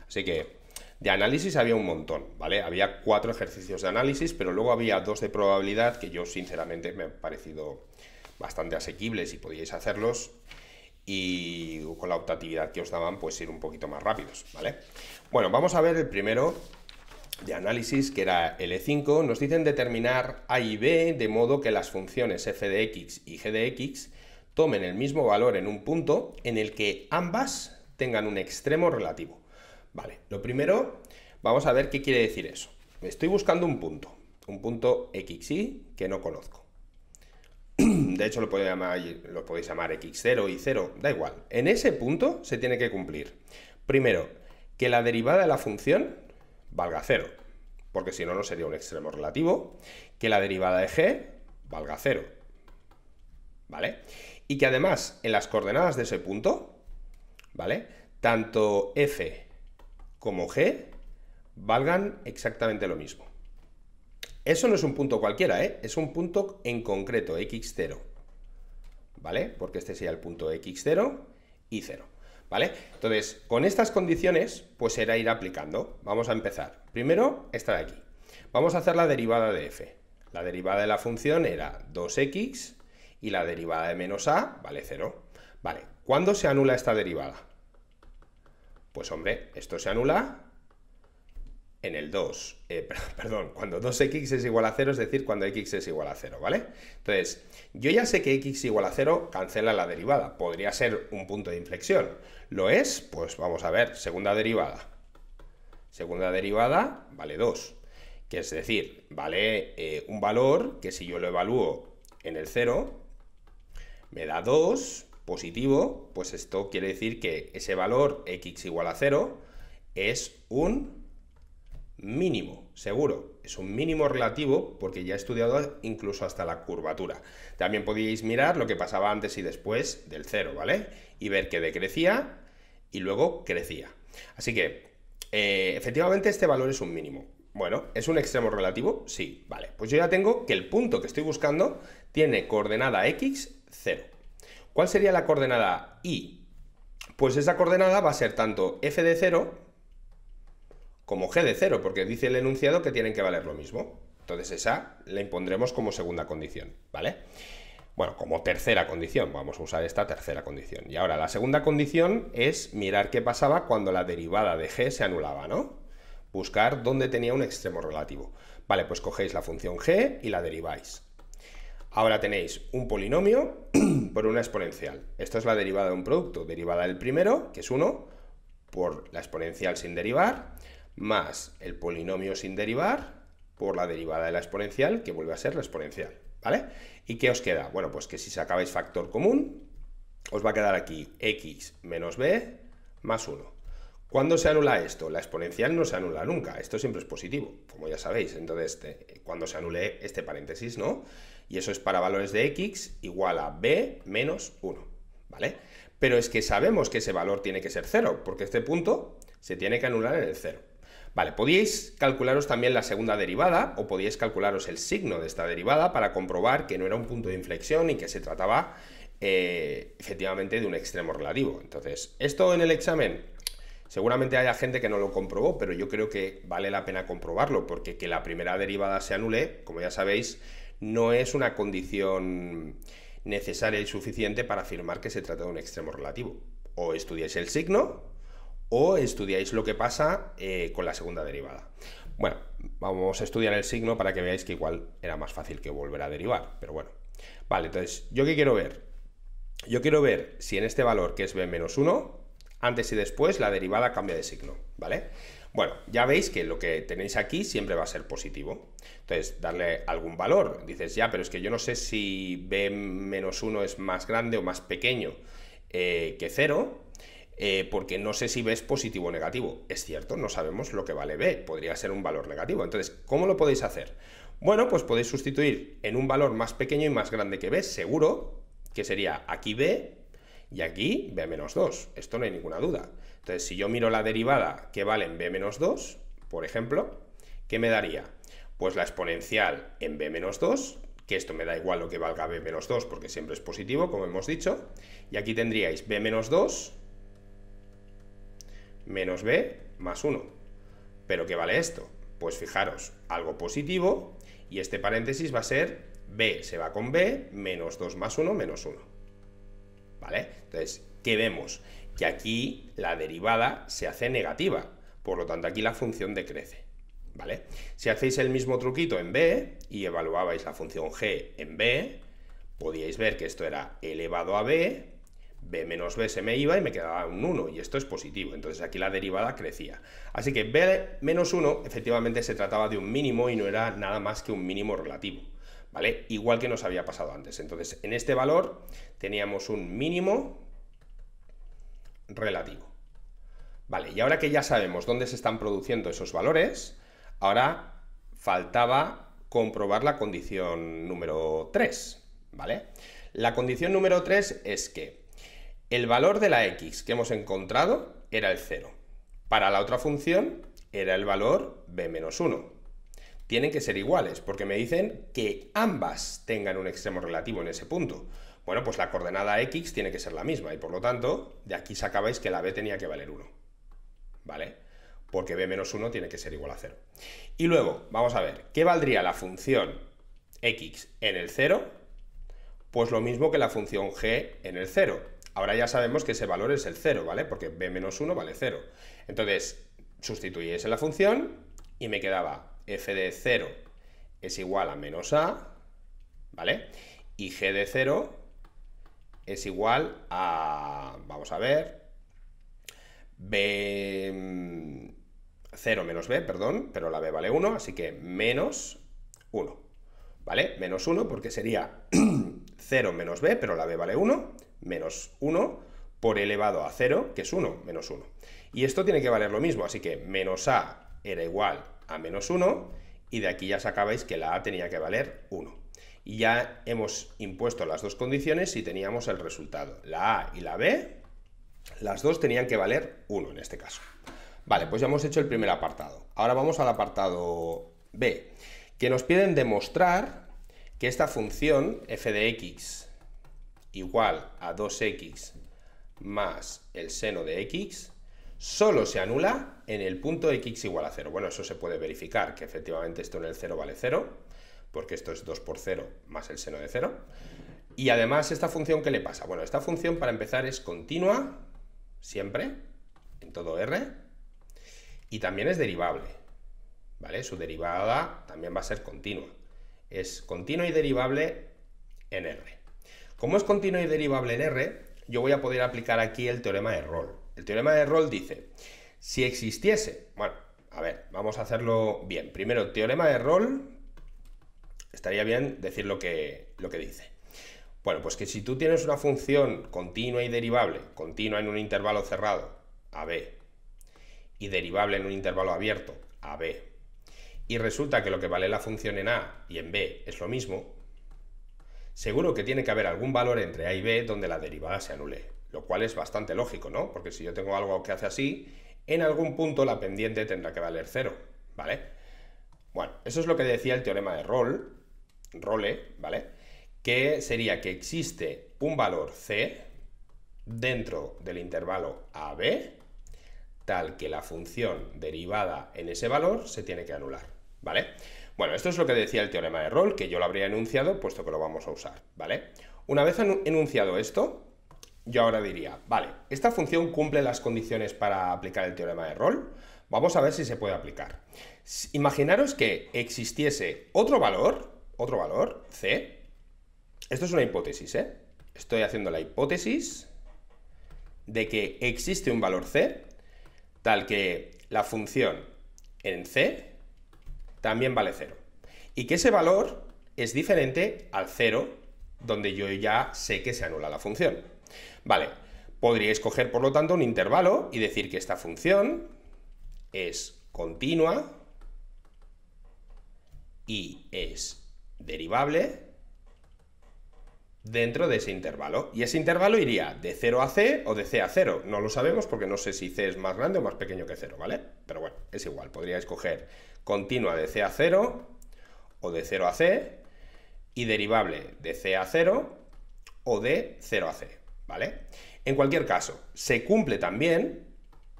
Así que de análisis había un montón, ¿vale? Había cuatro ejercicios de análisis, pero luego había dos de probabilidad que yo sinceramente me han parecido bastante asequibles y podíais hacerlos y con la optatividad que os daban, pues ir un poquito más rápidos, ¿vale? Bueno, vamos a ver el primero de análisis, que era L5. Nos dicen determinar A y B de modo que las funciones f de x y g de x tomen el mismo valor en un punto en el que ambas tengan un extremo relativo. Vale, lo primero, vamos a ver qué quiere decir eso. Estoy buscando un punto, un punto x y, que no conozco de hecho lo podéis llamar, lo podéis llamar x0, y0, da igual. En ese punto se tiene que cumplir. Primero, que la derivada de la función valga 0, porque si no, no sería un extremo relativo. Que la derivada de g valga 0, ¿vale? Y que además, en las coordenadas de ese punto, ¿vale? Tanto f como g valgan exactamente lo mismo. Eso no es un punto cualquiera, ¿eh? es un punto en concreto, x0. ¿vale? Porque este sería el punto x0 y 0, ¿vale? Entonces, con estas condiciones, pues era ir aplicando. Vamos a empezar. Primero, esta de aquí. Vamos a hacer la derivada de f. La derivada de la función era 2x y la derivada de menos a vale 0. Vale, ¿cuándo se anula esta derivada? Pues hombre, esto se anula en el 2, eh, [laughs] perdón, cuando 2x es igual a 0, es decir, cuando x es igual a 0, ¿vale? Entonces, yo ya sé que x igual a 0 cancela la derivada, podría ser un punto de inflexión. ¿Lo es? Pues vamos a ver, segunda derivada. Segunda derivada vale 2, que es decir, vale eh, un valor que si yo lo evalúo en el 0, me da 2 positivo, pues esto quiere decir que ese valor x igual a 0 es un mínimo, seguro. Es un mínimo relativo porque ya he estudiado incluso hasta la curvatura. También podíais mirar lo que pasaba antes y después del cero, ¿vale? Y ver que decrecía y luego crecía. Así que, eh, efectivamente, este valor es un mínimo. Bueno, ¿es un extremo relativo? Sí, vale. Pues yo ya tengo que el punto que estoy buscando tiene coordenada x, 0. ¿Cuál sería la coordenada y? Pues esa coordenada va a ser tanto f de 0 como G de 0, porque dice el enunciado que tienen que valer lo mismo. Entonces esa la impondremos como segunda condición, ¿vale? Bueno, como tercera condición, vamos a usar esta tercera condición. Y ahora la segunda condición es mirar qué pasaba cuando la derivada de g se anulaba, ¿no? Buscar dónde tenía un extremo relativo. Vale, pues cogéis la función g y la deriváis. Ahora tenéis un polinomio [clears throat] por una exponencial. Esto es la derivada de un producto, derivada del primero, que es 1, por la exponencial sin derivar, más el polinomio sin derivar por la derivada de la exponencial, que vuelve a ser la exponencial, ¿vale? ¿Y qué os queda? Bueno, pues que si sacabais factor común, os va a quedar aquí x menos b más 1. ¿Cuándo se anula esto? La exponencial no se anula nunca, esto siempre es positivo, como ya sabéis. Entonces, cuando se anule este paréntesis, ¿no? Y eso es para valores de x igual a b menos 1, ¿vale? Pero es que sabemos que ese valor tiene que ser 0, porque este punto se tiene que anular en el 0. Vale, podíais calcularos también la segunda derivada o podíais calcularos el signo de esta derivada para comprobar que no era un punto de inflexión y que se trataba eh, efectivamente de un extremo relativo. Entonces, esto en el examen seguramente haya gente que no lo comprobó, pero yo creo que vale la pena comprobarlo porque que la primera derivada se anule, como ya sabéis, no es una condición necesaria y suficiente para afirmar que se trata de un extremo relativo. O estudiéis el signo o estudiáis lo que pasa eh, con la segunda derivada. Bueno, vamos a estudiar el signo para que veáis que igual era más fácil que volver a derivar, pero bueno. Vale, entonces, ¿yo qué quiero ver? Yo quiero ver si en este valor que es b menos 1, antes y después la derivada cambia de signo, ¿vale? Bueno, ya veis que lo que tenéis aquí siempre va a ser positivo. Entonces, darle algún valor. Dices, ya, pero es que yo no sé si b menos 1 es más grande o más pequeño eh, que 0. Eh, porque no sé si B es positivo o negativo. Es cierto, no sabemos lo que vale B, podría ser un valor negativo. Entonces, ¿cómo lo podéis hacer? Bueno, pues podéis sustituir en un valor más pequeño y más grande que B, seguro, que sería aquí B y aquí B menos 2. Esto no hay ninguna duda. Entonces, si yo miro la derivada que vale en B menos 2, por ejemplo, ¿qué me daría? Pues la exponencial en B menos 2, que esto me da igual lo que valga B menos 2 porque siempre es positivo, como hemos dicho, y aquí tendríais B menos 2 menos b más 1. ¿Pero qué vale esto? Pues fijaros, algo positivo y este paréntesis va a ser b se va con b menos 2 más 1 menos 1. ¿Vale? Entonces, ¿qué vemos? Que aquí la derivada se hace negativa, por lo tanto aquí la función decrece. ¿Vale? Si hacéis el mismo truquito en b y evaluabais la función g en b, podíais ver que esto era elevado a b b menos b se me iba y me quedaba un 1 y esto es positivo, entonces aquí la derivada crecía. Así que b menos 1 efectivamente se trataba de un mínimo y no era nada más que un mínimo relativo, ¿vale? Igual que nos había pasado antes. Entonces en este valor teníamos un mínimo relativo. Vale, y ahora que ya sabemos dónde se están produciendo esos valores, ahora faltaba comprobar la condición número 3, ¿vale? La condición número 3 es que el valor de la x que hemos encontrado era el 0. Para la otra función era el valor b menos 1. Tienen que ser iguales porque me dicen que ambas tengan un extremo relativo en ese punto. Bueno, pues la coordenada x tiene que ser la misma y por lo tanto de aquí sacabais que la b tenía que valer 1. ¿Vale? Porque b menos 1 tiene que ser igual a 0. Y luego, vamos a ver, ¿qué valdría la función x en el 0? Pues lo mismo que la función g en el 0 Ahora ya sabemos que ese valor es el 0, ¿vale? Porque b menos 1 vale 0. Entonces, sustituí en la función y me quedaba f de 0 es igual a menos a, ¿vale? Y g de 0 es igual a, vamos a ver, b... 0 mm, menos b, perdón, pero la b vale 1, así que menos 1, ¿vale? Menos 1 porque sería 0 [clears throat] menos b, pero la b vale 1, menos 1 por elevado a 0, que es 1, menos 1. Y esto tiene que valer lo mismo, así que menos a era igual a menos 1, y de aquí ya sacabais que la a tenía que valer 1. Y ya hemos impuesto las dos condiciones y teníamos el resultado. La a y la b, las dos tenían que valer 1 en este caso. Vale, pues ya hemos hecho el primer apartado. Ahora vamos al apartado b, que nos piden demostrar que esta función f de x igual a 2x más el seno de x, solo se anula en el punto x igual a 0. Bueno, eso se puede verificar, que efectivamente esto en el 0 vale 0, porque esto es 2 por 0 más el seno de 0. Y además, ¿esta función qué le pasa? Bueno, esta función para empezar es continua, siempre, en todo r, y también es derivable, ¿vale? Su derivada también va a ser continua. Es continua y derivable en r. Como es continua y derivable en R, yo voy a poder aplicar aquí el teorema de Rolle. El teorema de rol dice, si existiese, bueno, a ver, vamos a hacerlo bien. Primero, teorema de rol estaría bien decir lo que, lo que dice. Bueno, pues que si tú tienes una función continua y derivable, continua en un intervalo cerrado, a b, y derivable en un intervalo abierto, a b, y resulta que lo que vale la función en a y en b es lo mismo, seguro que tiene que haber algún valor entre A y B donde la derivada se anule, lo cual es bastante lógico, ¿no? Porque si yo tengo algo que hace así, en algún punto la pendiente tendrá que valer cero, ¿vale? Bueno, eso es lo que decía el teorema de Rolle, Rolle, ¿vale? Que sería que existe un valor C dentro del intervalo a, b, tal que la función derivada en ese valor se tiene que anular, ¿vale? Bueno, esto es lo que decía el teorema de Rolle, que yo lo habría enunciado, puesto que lo vamos a usar, ¿vale? Una vez enunciado esto, yo ahora diría, vale, esta función cumple las condiciones para aplicar el teorema de Rolle, vamos a ver si se puede aplicar. Imaginaros que existiese otro valor, otro valor, C, esto es una hipótesis, ¿eh? Estoy haciendo la hipótesis de que existe un valor C, tal que la función en C también vale 0. Y que ese valor es diferente al 0, donde yo ya sé que se anula la función. Vale, Podría escoger, por lo tanto un intervalo y decir que esta función es continua y es derivable dentro de ese intervalo. Y ese intervalo iría de 0 a c o de c a 0. No lo sabemos porque no sé si c es más grande o más pequeño que 0, ¿vale? Pero bueno, es igual. Podría escoger continua de C a 0 o de 0 a C y derivable de C a 0 o de 0 a C, ¿vale? En cualquier caso, se cumple también,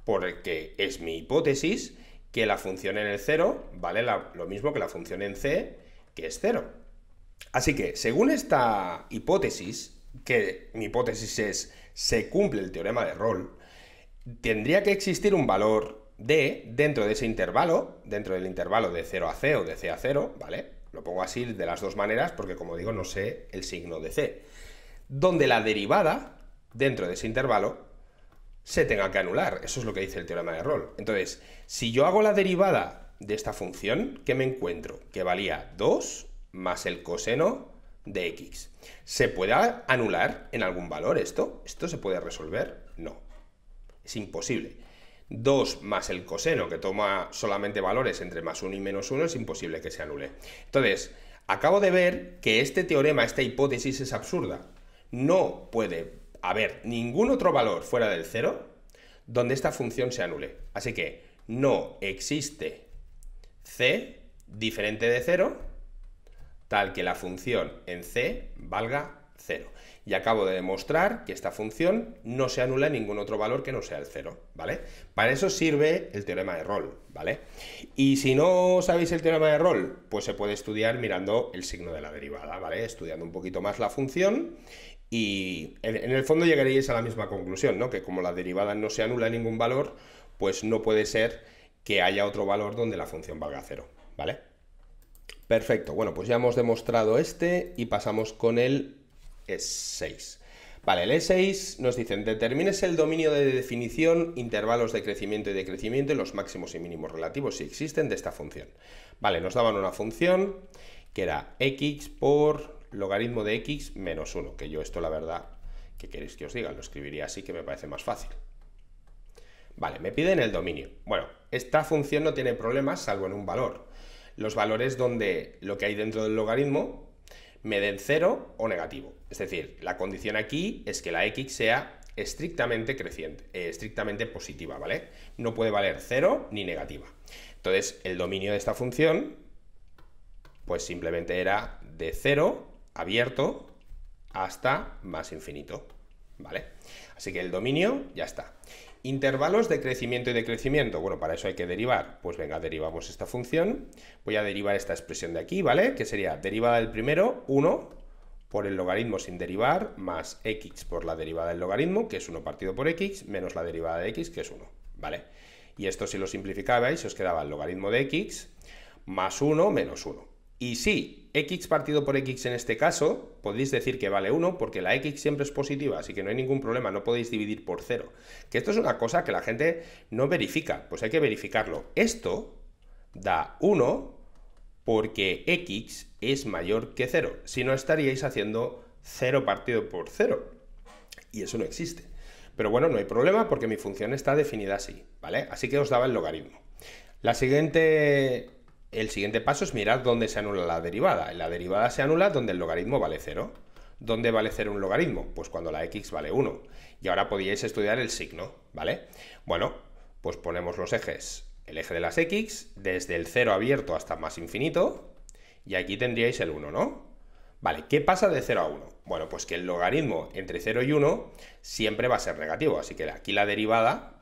porque es mi hipótesis, que la función en el 0 vale lo mismo que la función en C, que es 0. Así que, según esta hipótesis, que mi hipótesis es se cumple el teorema de Rolle, tendría que existir un valor de, dentro de ese intervalo, dentro del intervalo de 0 a C o de C a 0, ¿vale? Lo pongo así de las dos maneras porque, como digo, no sé el signo de C. Donde la derivada, dentro de ese intervalo, se tenga que anular. Eso es lo que dice el teorema de Rolle. Entonces, si yo hago la derivada de esta función, ¿qué me encuentro? Que valía 2 más el coseno de x. ¿Se puede anular en algún valor esto? ¿Esto se puede resolver? No. Es imposible. 2 más el coseno, que toma solamente valores entre más 1 y menos 1, es imposible que se anule. Entonces, acabo de ver que este teorema, esta hipótesis es absurda. No puede haber ningún otro valor fuera del 0 donde esta función se anule. Así que no existe c diferente de 0 tal que la función en c valga 0 y acabo de demostrar que esta función no se anula en ningún otro valor que no sea el 0, ¿vale? Para eso sirve el teorema de Rolle, ¿vale? Y si no sabéis el teorema de Rolle, pues se puede estudiar mirando el signo de la derivada, ¿vale? Estudiando un poquito más la función y en el fondo llegaréis a la misma conclusión, ¿no? Que como la derivada no se anula en ningún valor, pues no puede ser que haya otro valor donde la función valga 0, ¿vale? Perfecto, bueno, pues ya hemos demostrado este y pasamos con el es 6 Vale, el E6 nos dicen, determines el dominio de definición, intervalos de crecimiento y decrecimiento y los máximos y mínimos relativos, si existen, de esta función. Vale, nos daban una función que era x por logaritmo de x menos 1, que yo esto la verdad, que queréis que os diga? Lo escribiría así que me parece más fácil. Vale, me piden el dominio. Bueno, esta función no tiene problemas salvo en un valor. Los valores donde lo que hay dentro del logaritmo me den cero o negativo. Es decir, la condición aquí es que la x sea estrictamente creciente, eh, estrictamente positiva, ¿vale? No puede valer cero ni negativa. Entonces, el dominio de esta función, pues simplemente era de cero abierto hasta más infinito, ¿vale? Así que el dominio ya está. Intervalos de crecimiento y decrecimiento. Bueno, para eso hay que derivar. Pues venga, derivamos esta función. Voy a derivar esta expresión de aquí, ¿vale? Que sería derivada del primero, 1 por el logaritmo sin derivar, más x por la derivada del logaritmo, que es 1 partido por x, menos la derivada de x, que es 1, ¿vale? Y esto si lo simplificabais, os quedaba el logaritmo de x más 1 menos 1. Y si x partido por x en este caso, podéis decir que vale 1 porque la x siempre es positiva, así que no hay ningún problema, no podéis dividir por 0. Que esto es una cosa que la gente no verifica, pues hay que verificarlo. Esto da 1 porque x es mayor que 0, si no estaríais haciendo 0 partido por 0, y eso no existe. Pero bueno, no hay problema porque mi función está definida así, ¿vale? Así que os daba el logaritmo. La siguiente el siguiente paso es mirar dónde se anula la derivada. La derivada se anula donde el logaritmo vale 0. ¿Dónde vale 0 un logaritmo? Pues cuando la x vale 1. Y ahora podíais estudiar el signo, ¿vale? Bueno, pues ponemos los ejes. El eje de las x, desde el 0 abierto hasta más infinito, y aquí tendríais el 1, ¿no? Vale, ¿qué pasa de 0 a 1? Bueno, pues que el logaritmo entre 0 y 1 siempre va a ser negativo, así que aquí la derivada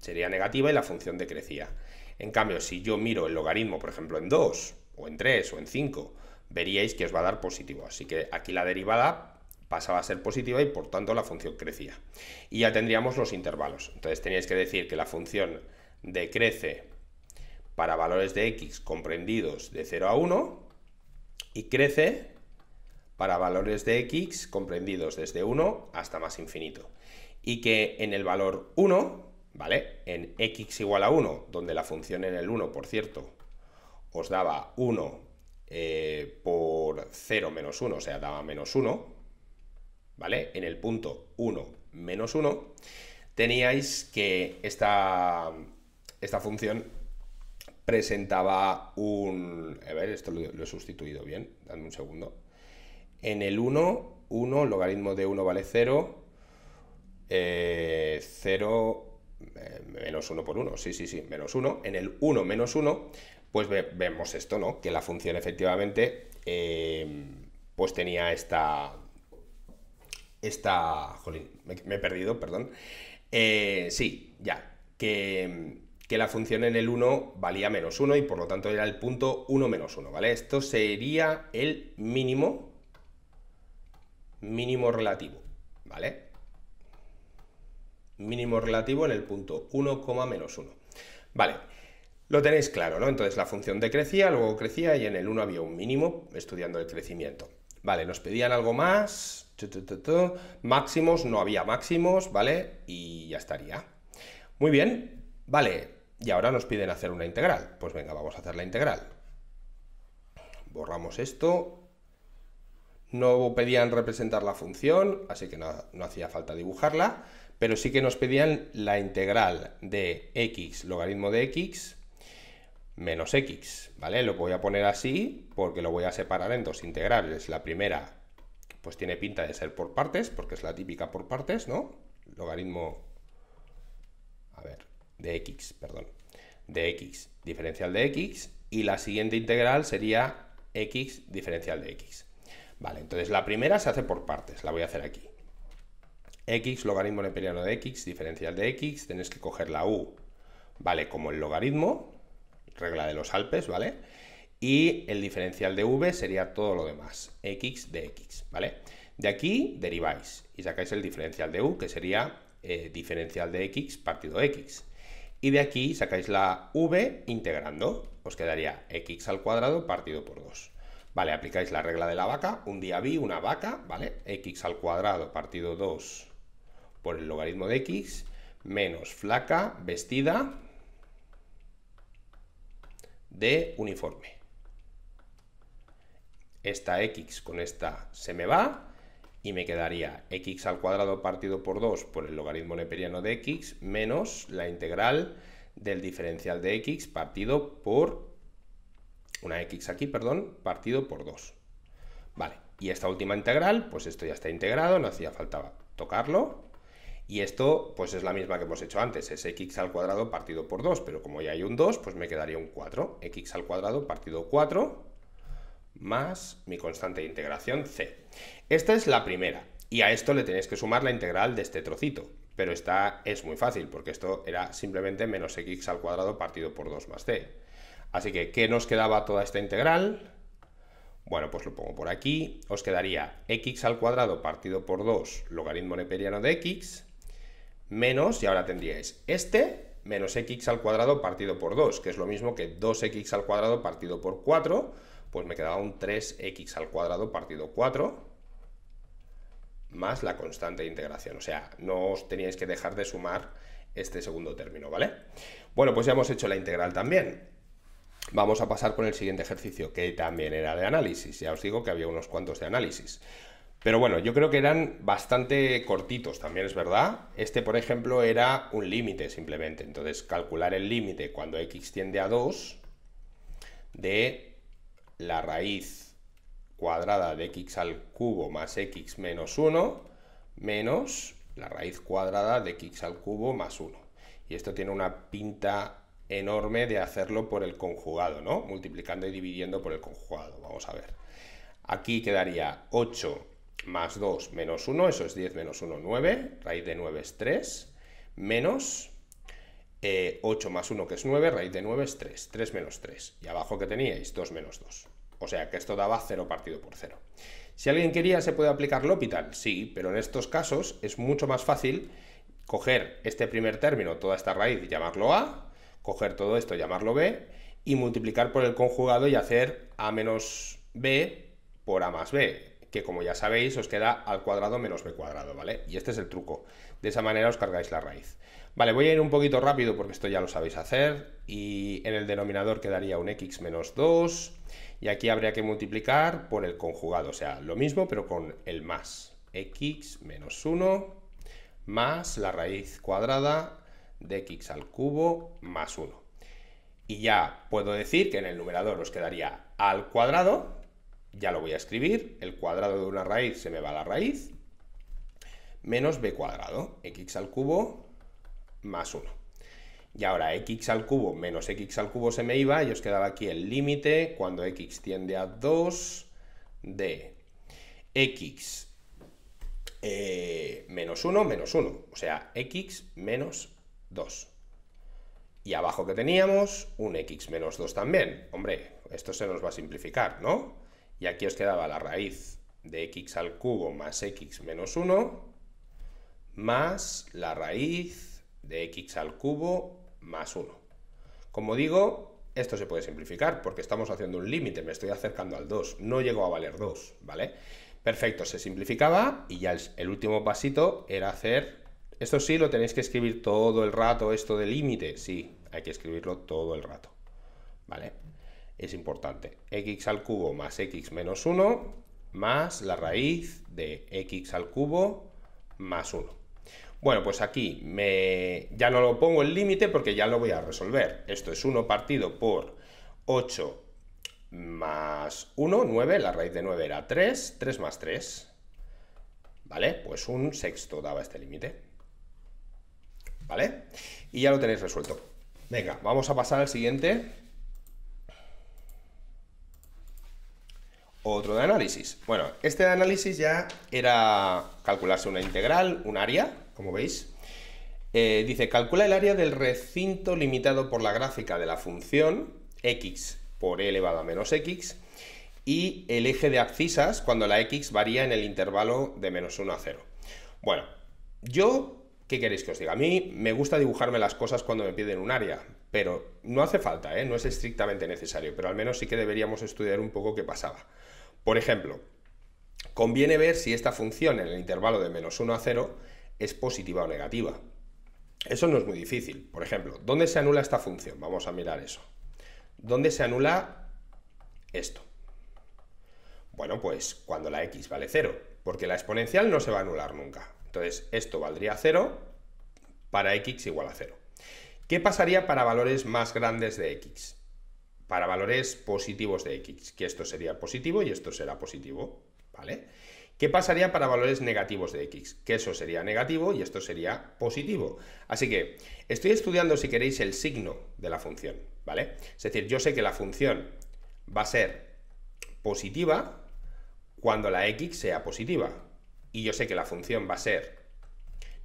sería negativa y la función decrecía. En cambio, si yo miro el logaritmo, por ejemplo, en 2, o en 3, o en 5, veríais que os va a dar positivo. Así que aquí la derivada pasaba a ser positiva y por tanto la función crecía. Y ya tendríamos los intervalos. Entonces teníais que decir que la función decrece para valores de x comprendidos de 0 a 1 y crece para valores de x comprendidos desde 1 hasta más infinito. Y que en el valor 1 ¿vale? En x igual a 1, donde la función en el 1, por cierto, os daba 1 eh, por 0 menos 1, o sea, daba menos 1, ¿vale? En el punto 1 menos 1, teníais que esta, esta función presentaba un... A ver, esto lo, he sustituido bien, dame un segundo. En el 1, 1, logaritmo de 1 vale 0, 0 eh, eh, menos 1 por 1, sí, sí, sí, menos 1, en el 1 menos 1, pues vemos esto, ¿no? Que la función efectivamente, eh, pues tenía esta... Esta... Jolín, me, he perdido, perdón. Eh, sí, ya, que, que, la función en el 1 valía menos 1 y por lo tanto era el punto 1 menos 1, ¿vale? Esto sería el mínimo, mínimo relativo, ¿vale? mínimo relativo en el punto 1, menos 1. Vale, lo tenéis claro, ¿no? Entonces la función decrecía, luego crecía y en el 1 había un mínimo estudiando el crecimiento. Vale, nos pedían algo más, máximos, no había máximos, ¿vale? Y ya estaría. Muy bien, vale, y ahora nos piden hacer una integral. Pues venga, vamos a hacer la integral. Borramos esto. No pedían representar la función, así que no, no hacía falta dibujarla pero sí que nos pedían la integral de x logaritmo de x menos x, ¿vale? Lo voy a poner así porque lo voy a separar en dos integrales. La primera, pues tiene pinta de ser por partes, porque es la típica por partes, ¿no? Logaritmo, a ver, de x, perdón, de x, diferencial de x, y la siguiente integral sería x diferencial de x. Vale, entonces la primera se hace por partes, la voy a hacer aquí x logaritmo neperiano de x, diferencial de x, tenéis que coger la u, ¿vale? Como el logaritmo, regla de los Alpes, ¿vale? Y el diferencial de v sería todo lo demás, x de x, ¿vale? De aquí deriváis y sacáis el diferencial de u, que sería eh, diferencial de x partido x. Y de aquí sacáis la v integrando, os quedaría x al cuadrado partido por 2. Vale, aplicáis la regla de la vaca, un día vi una vaca, ¿vale? x al cuadrado partido 2 por el logaritmo de x menos flaca vestida de uniforme. Esta x con esta se me va y me quedaría x al cuadrado partido por 2 por el logaritmo neperiano de x menos la integral del diferencial de x partido por una x aquí, perdón, partido por 2. Vale, y esta última integral, pues esto ya está integrado, no hacía falta tocarlo. Y esto pues es la misma que hemos hecho antes, es x al cuadrado partido por 2, pero como ya hay un 2, pues me quedaría un 4. x al cuadrado partido 4 más mi constante de integración c. Esta es la primera, y a esto le tenéis que sumar la integral de este trocito, pero esta es muy fácil, porque esto era simplemente menos x al cuadrado partido por 2 más c. Así que, ¿qué nos quedaba toda esta integral? Bueno, pues lo pongo por aquí, os quedaría x al cuadrado partido por 2 logaritmo neperiano de x, menos, y ahora tendríais este, menos x al cuadrado partido por 2, que es lo mismo que 2x al cuadrado partido por 4, pues me quedaba un 3x al cuadrado partido 4, más la constante de integración. O sea, no os teníais que dejar de sumar este segundo término, ¿vale? Bueno, pues ya hemos hecho la integral también. Vamos a pasar con el siguiente ejercicio, que también era de análisis. Ya os digo que había unos cuantos de análisis. Pero bueno, yo creo que eran bastante cortitos, también es verdad. Este, por ejemplo, era un límite simplemente. Entonces, calcular el límite cuando x tiende a 2 de la raíz cuadrada de x al cubo más x menos 1 menos la raíz cuadrada de x al cubo más 1. Y esto tiene una pinta enorme de hacerlo por el conjugado, ¿no? Multiplicando y dividiendo por el conjugado. Vamos a ver. Aquí quedaría 8 más 2 menos 1, eso es 10 menos 1, 9, raíz de 9 es 3, menos 8 eh, más 1 que es 9, raíz de 9 es 3, 3 menos 3. Y abajo que teníais 2 menos 2. O sea que esto daba 0 partido por 0. Si alguien quería, ¿se puede aplicar L'Hopital? Sí, pero en estos casos es mucho más fácil coger este primer término, toda esta raíz, y llamarlo A, coger todo esto, llamarlo B, y multiplicar por el conjugado y hacer A menos B por A más B que como ya sabéis os queda al cuadrado menos b cuadrado, ¿vale? Y este es el truco. De esa manera os cargáis la raíz. Vale, voy a ir un poquito rápido porque esto ya lo sabéis hacer y en el denominador quedaría un x menos 2 y aquí habría que multiplicar por el conjugado, o sea, lo mismo pero con el más. x menos 1 más la raíz cuadrada de x al cubo más 1. Y ya puedo decir que en el numerador os quedaría al cuadrado, ya lo voy a escribir, el cuadrado de una raíz se me va a la raíz, menos b cuadrado, x al cubo más 1. Y ahora x al cubo menos x al cubo se me iba y os quedaba aquí el límite cuando x tiende a 2 de x eh, menos 1 menos 1, o sea, x menos 2. Y abajo que teníamos, un x menos 2 también. Hombre, esto se nos va a simplificar, ¿no? Y aquí os quedaba la raíz de x al cubo más x menos 1 más la raíz de x al cubo más 1. Como digo, esto se puede simplificar porque estamos haciendo un límite, me estoy acercando al 2, no llego a valer 2, ¿vale? Perfecto, se simplificaba y ya el, el último pasito era hacer... Esto sí lo tenéis que escribir todo el rato, esto de límite, sí, hay que escribirlo todo el rato, ¿vale? es importante. x al cubo más x menos 1 más la raíz de x al cubo más 1. Bueno, pues aquí me... ya no lo pongo el límite porque ya lo voy a resolver. Esto es 1 partido por 8 más 1, 9, la raíz de 9 era 3, 3 más 3. ¿Vale? Pues un sexto daba este límite. ¿Vale? Y ya lo tenéis resuelto. Venga, vamos a pasar al siguiente Otro de análisis. Bueno, este de análisis ya era calcularse una integral, un área, como veis. Eh, dice, calcula el área del recinto limitado por la gráfica de la función x por e elevado a menos x y el eje de abscisas cuando la x varía en el intervalo de menos 1 a 0. Bueno, yo, ¿qué queréis que os diga? A mí me gusta dibujarme las cosas cuando me piden un área, pero no hace falta, ¿eh? no es estrictamente necesario, pero al menos sí que deberíamos estudiar un poco qué pasaba. Por ejemplo, conviene ver si esta función en el intervalo de menos 1 a 0 es positiva o negativa. Eso no es muy difícil. Por ejemplo, ¿dónde se anula esta función? Vamos a mirar eso. ¿Dónde se anula esto? Bueno, pues cuando la x vale 0, porque la exponencial no se va a anular nunca. Entonces, esto valdría 0 para x igual a 0. ¿Qué pasaría para valores más grandes de x? para valores positivos de x, que esto sería positivo y esto será positivo, ¿vale? ¿Qué pasaría para valores negativos de x? Que eso sería negativo y esto sería positivo. Así que estoy estudiando, si queréis, el signo de la función, ¿vale? Es decir, yo sé que la función va a ser positiva cuando la x sea positiva. Y yo sé que la función va a ser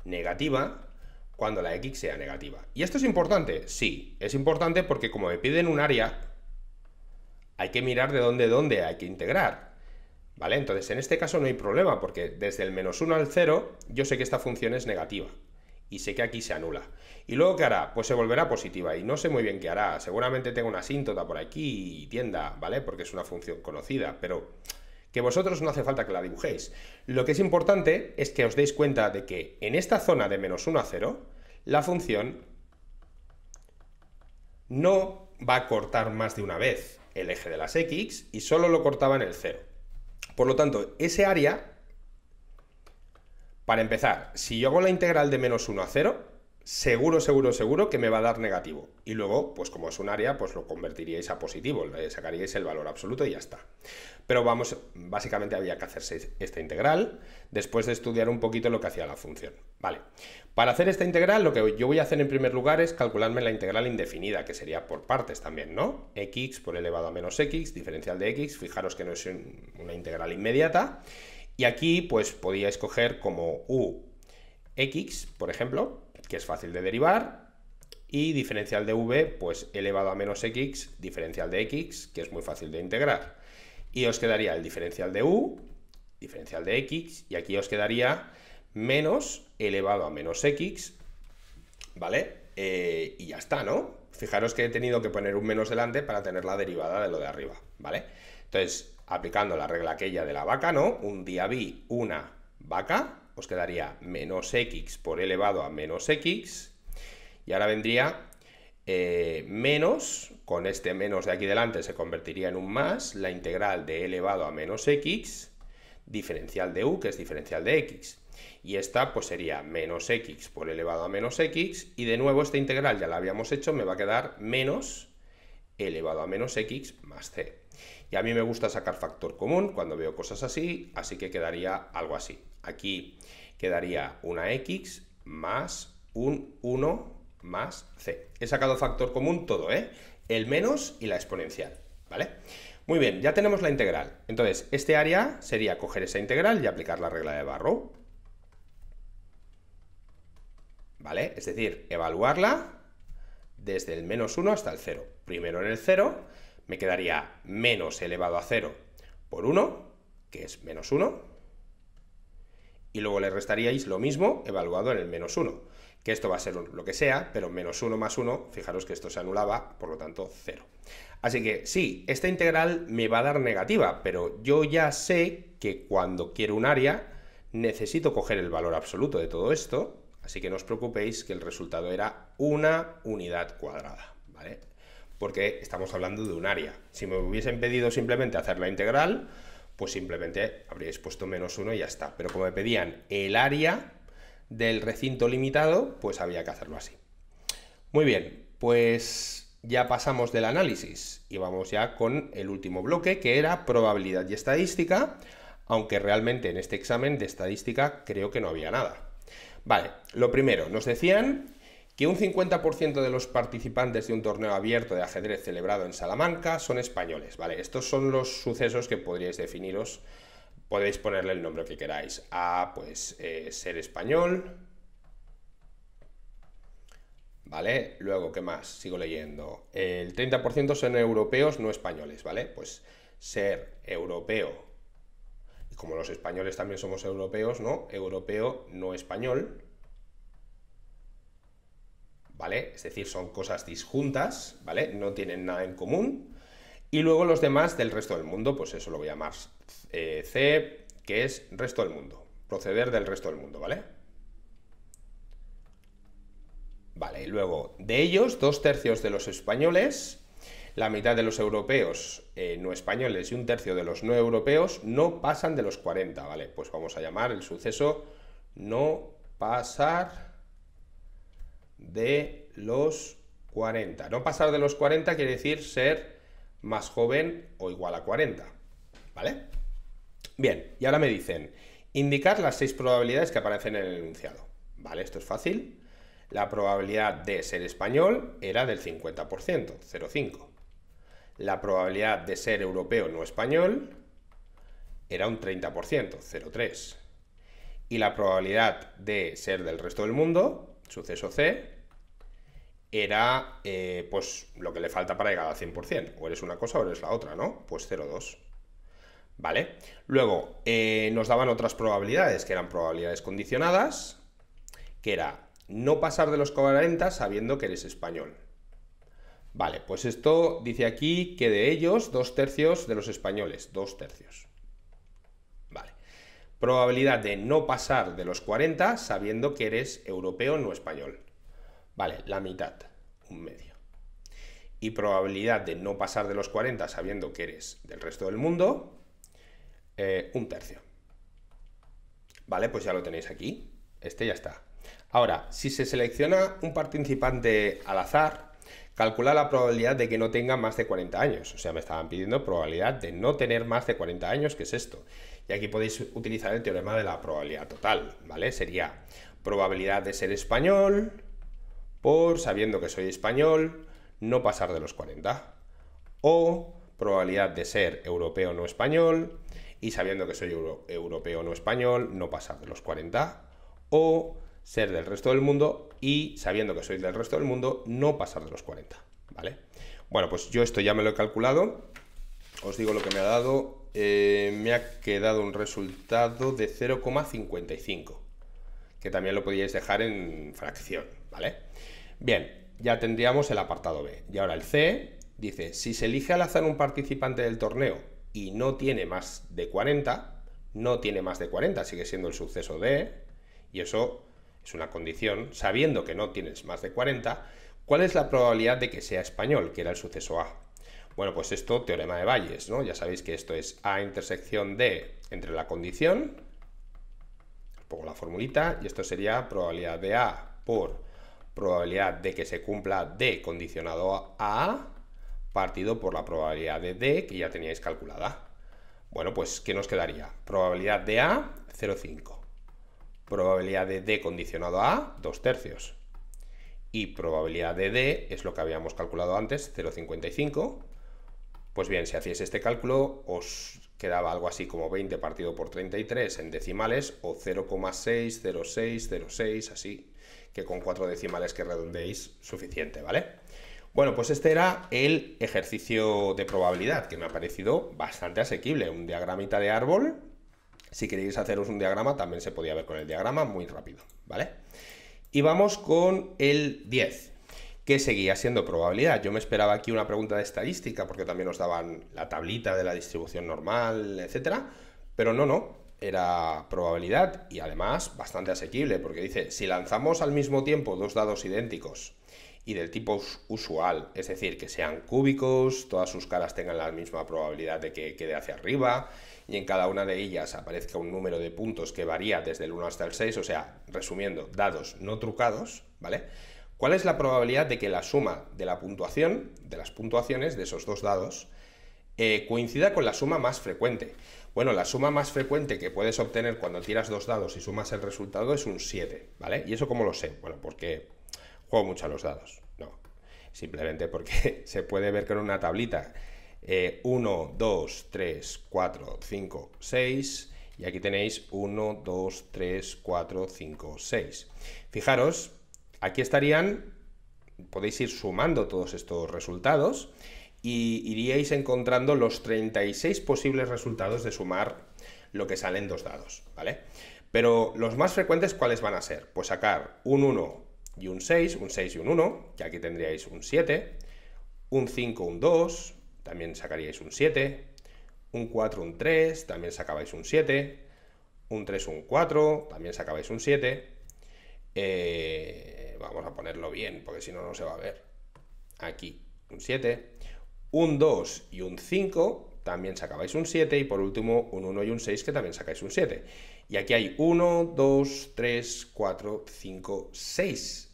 negativa cuando la x sea negativa. ¿Y esto es importante? Sí, es importante porque como me piden un área, hay que mirar de dónde, dónde hay que integrar. ¿Vale? Entonces, en este caso no hay problema, porque desde el menos 1 al 0, yo sé que esta función es negativa. Y sé que aquí se anula. ¿Y luego qué hará? Pues se volverá positiva. Y no sé muy bien qué hará. Seguramente tengo una asíntota por aquí y tienda, ¿vale? Porque es una función conocida, pero que vosotros no hace falta que la dibujéis. Lo que es importante es que os deis cuenta de que en esta zona de menos 1 a 0, la función no va a cortar más de una vez el eje de las X y solo lo cortaba en el 0. Por lo tanto, ese área, para empezar, si yo hago la integral de menos 1 a 0, seguro, seguro, seguro que me va a dar negativo. Y luego, pues como es un área, pues lo convertiríais a positivo, le sacaríais el valor absoluto y ya está. Pero vamos, básicamente había que hacerse esta integral después de estudiar un poquito lo que hacía la función. Vale, para hacer esta integral lo que yo voy a hacer en primer lugar es calcularme la integral indefinida, que sería por partes también, ¿no? x por elevado a menos x, diferencial de x, fijaros que no es una integral inmediata. Y aquí pues podía escoger como u x, por ejemplo, que es fácil de derivar, y diferencial de v, pues elevado a menos x, diferencial de x, que es muy fácil de integrar. Y os quedaría el diferencial de u, diferencial de x, y aquí os quedaría menos elevado a menos x, ¿vale? Eh, y ya está, ¿no? Fijaros que he tenido que poner un menos delante para tener la derivada de lo de arriba, ¿vale? Entonces, aplicando la regla aquella de la vaca, ¿no? Un día vi una vaca, pues quedaría menos x por elevado a menos x, y ahora vendría eh, menos, con este menos de aquí delante se convertiría en un más, la integral de elevado a menos x, diferencial de u, que es diferencial de x. Y esta pues sería menos x por elevado a menos x, y de nuevo esta integral ya la habíamos hecho, me va a quedar menos elevado a menos x más c. Y a mí me gusta sacar factor común cuando veo cosas así, así que quedaría algo así. Aquí quedaría una x más un 1 más c. He sacado factor común todo, ¿eh? El menos y la exponencial, ¿vale? Muy bien, ya tenemos la integral. Entonces, este área sería coger esa integral y aplicar la regla de Barrow. ¿Vale? Es decir, evaluarla desde el menos 1 hasta el 0. Primero en el 0 me quedaría menos elevado a 0 por 1, que es menos 1, y luego le restaríais lo mismo evaluado en el menos 1, que esto va a ser lo que sea, pero menos 1 más 1, fijaros que esto se anulaba, por lo tanto 0. Así que sí, esta integral me va a dar negativa, pero yo ya sé que cuando quiero un área necesito coger el valor absoluto de todo esto, así que no os preocupéis que el resultado era una unidad cuadrada, ¿vale? Porque estamos hablando de un área. Si me hubiesen pedido simplemente hacer la integral, pues simplemente habríais puesto menos uno y ya está. Pero como me pedían el área del recinto limitado, pues había que hacerlo así. Muy bien, pues ya pasamos del análisis y vamos ya con el último bloque, que era probabilidad y estadística, aunque realmente en este examen de estadística creo que no había nada. Vale, lo primero, nos decían que un 50% de los participantes de un torneo abierto de ajedrez celebrado en Salamanca son españoles, ¿vale? Estos son los sucesos que podríais definiros, podéis ponerle el nombre que queráis, a pues eh, ser español, ¿vale? Luego, ¿qué más? Sigo leyendo. El 30% son europeos, no españoles, ¿vale? Pues ser europeo, y como los españoles también somos europeos, ¿no? Europeo, no español, ¿vale? Es decir, son cosas disjuntas, ¿vale? No tienen nada en común. Y luego los demás del resto del mundo, pues eso lo voy a llamar eh, C, que es resto del mundo, proceder del resto del mundo, ¿vale? Vale, y luego de ellos, dos tercios de los españoles, la mitad de los europeos eh, no españoles y un tercio de los no europeos no pasan de los 40, ¿vale? Pues vamos a llamar el suceso no pasar de los 40. No pasar de los 40 quiere decir ser más joven o igual a 40. ¿Vale? Bien, y ahora me dicen, indicar las seis probabilidades que aparecen en el enunciado. ¿Vale? Esto es fácil. La probabilidad de ser español era del 50%, 0,5. La probabilidad de ser europeo no español era un 30%, 0,3. Y la probabilidad de ser del resto del mundo suceso C, era eh, pues lo que le falta para llegar al 100%. O eres una cosa o eres la otra, ¿no? Pues 0,2. ¿Vale? Luego, eh, nos daban otras probabilidades, que eran probabilidades condicionadas, que era no pasar de los 40 sabiendo que eres español. Vale, pues esto dice aquí que de ellos, dos tercios de los españoles, dos tercios probabilidad de no pasar de los 40 sabiendo que eres europeo no español. Vale, la mitad, un medio. Y probabilidad de no pasar de los 40 sabiendo que eres del resto del mundo, eh, un tercio. Vale, pues ya lo tenéis aquí. Este ya está. Ahora, si se selecciona un participante al azar, calcula la probabilidad de que no tenga más de 40 años. O sea, me estaban pidiendo probabilidad de no tener más de 40 años, que es esto. Y aquí podéis utilizar el teorema de la probabilidad total, ¿vale? Sería probabilidad de ser español por, sabiendo que soy español, no pasar de los 40. O probabilidad de ser europeo no español y sabiendo que soy europeo no español, no pasar de los 40. O ser del resto del mundo y sabiendo que soy del resto del mundo, no pasar de los 40. ¿Vale? Bueno, pues yo esto ya me lo he calculado. Os digo lo que me ha dado eh, me ha quedado un resultado de 0,55, que también lo podíais dejar en fracción, ¿vale? Bien, ya tendríamos el apartado B. Y ahora el C dice, si se elige al azar un participante del torneo y no tiene más de 40, no tiene más de 40, sigue siendo el suceso D, y eso es una condición, sabiendo que no tienes más de 40, ¿cuál es la probabilidad de que sea español, que era el suceso A? Bueno, pues esto, teorema de Bayes, ¿no? Ya sabéis que esto es A intersección D entre la condición, pongo la formulita, y esto sería probabilidad de A por probabilidad de que se cumpla D condicionado a A, partido por la probabilidad de D que ya teníais calculada. Bueno, pues, ¿qué nos quedaría? Probabilidad de A, 0,5. Probabilidad de D condicionado a A, 2 tercios. Y probabilidad de D es lo que habíamos calculado antes, 0,55. Pues bien, si hacéis este cálculo, os quedaba algo así como 20 partido por 33 en decimales o 0,60606, así que con cuatro decimales que redondeéis, suficiente, ¿vale? Bueno, pues este era el ejercicio de probabilidad, que me ha parecido bastante asequible. Un diagramita de árbol. Si queréis haceros un diagrama, también se podía ver con el diagrama muy rápido, ¿vale? Y vamos con el 10 que seguía siendo probabilidad. Yo me esperaba aquí una pregunta de estadística, porque también nos daban la tablita de la distribución normal, etcétera, pero no, no, era probabilidad y además bastante asequible, porque dice, si lanzamos al mismo tiempo dos dados idénticos y del tipo usual, es decir, que sean cúbicos, todas sus caras tengan la misma probabilidad de que quede hacia arriba y en cada una de ellas aparezca un número de puntos que varía desde el 1 hasta el 6, o sea, resumiendo, dados no trucados, ¿vale? ¿Cuál es la probabilidad de que la suma de la puntuación, de las puntuaciones de esos dos dados, eh, coincida con la suma más frecuente? Bueno, la suma más frecuente que puedes obtener cuando tiras dos dados y sumas el resultado es un 7, ¿vale? ¿Y eso cómo lo sé? Bueno, porque juego mucho a los dados, no. Simplemente porque [laughs] se puede ver con una tablita. 1, 2, 3, 4, 5, 6. Y aquí tenéis 1, 2, 3, 4, 5, 6. Fijaros Aquí estarían, podéis ir sumando todos estos resultados y iríais encontrando los 36 posibles resultados de sumar lo que salen dos dados, ¿vale? Pero los más frecuentes, ¿cuáles van a ser? Pues sacar un 1 y un 6, un 6 y un 1, que aquí tendríais un 7, un 5, un 2, también sacaríais un 7, un 4, un 3, también sacabais un 7, un 3, un 4, también sacabais un 7, eh, vamos a ponerlo bien, porque si no, no se va a ver. Aquí, un 7. Un 2 y un 5, también sacabais un 7. Y por último, un 1 y un 6, que también sacáis un 7. Y aquí hay 1, 2, 3, 4, 5, 6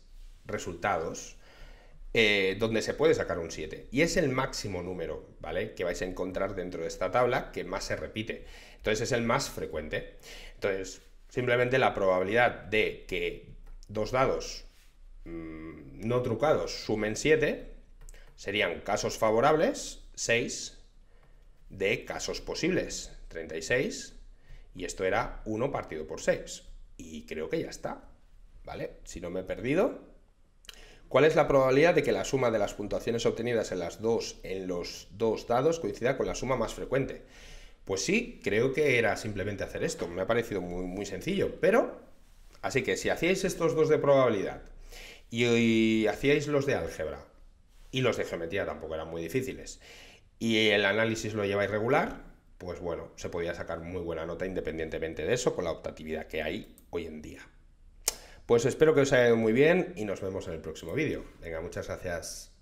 resultados eh, donde se puede sacar un 7. Y es el máximo número, ¿vale? Que vais a encontrar dentro de esta tabla que más se repite. Entonces es el más frecuente. Entonces, simplemente la probabilidad de que dos dados Mm, no trucados sumen 7, serían casos favorables 6 de casos posibles, 36, y esto era 1 partido por 6. Y creo que ya está, ¿vale? Si no me he perdido, ¿Cuál es la probabilidad de que la suma de las puntuaciones obtenidas en, las dos, en los dos dados coincida con la suma más frecuente? Pues sí, creo que era simplemente hacer esto. Me ha parecido muy, muy sencillo, pero... Así que si hacíais estos dos de probabilidad y, hacíais los de álgebra. Y los de geometría tampoco eran muy difíciles. Y el análisis lo lleváis regular, pues bueno, se podía sacar muy buena nota independientemente de eso, con la optatividad que hay hoy en día. Pues espero que os haya ido muy bien y nos vemos en el próximo vídeo. Venga, muchas gracias.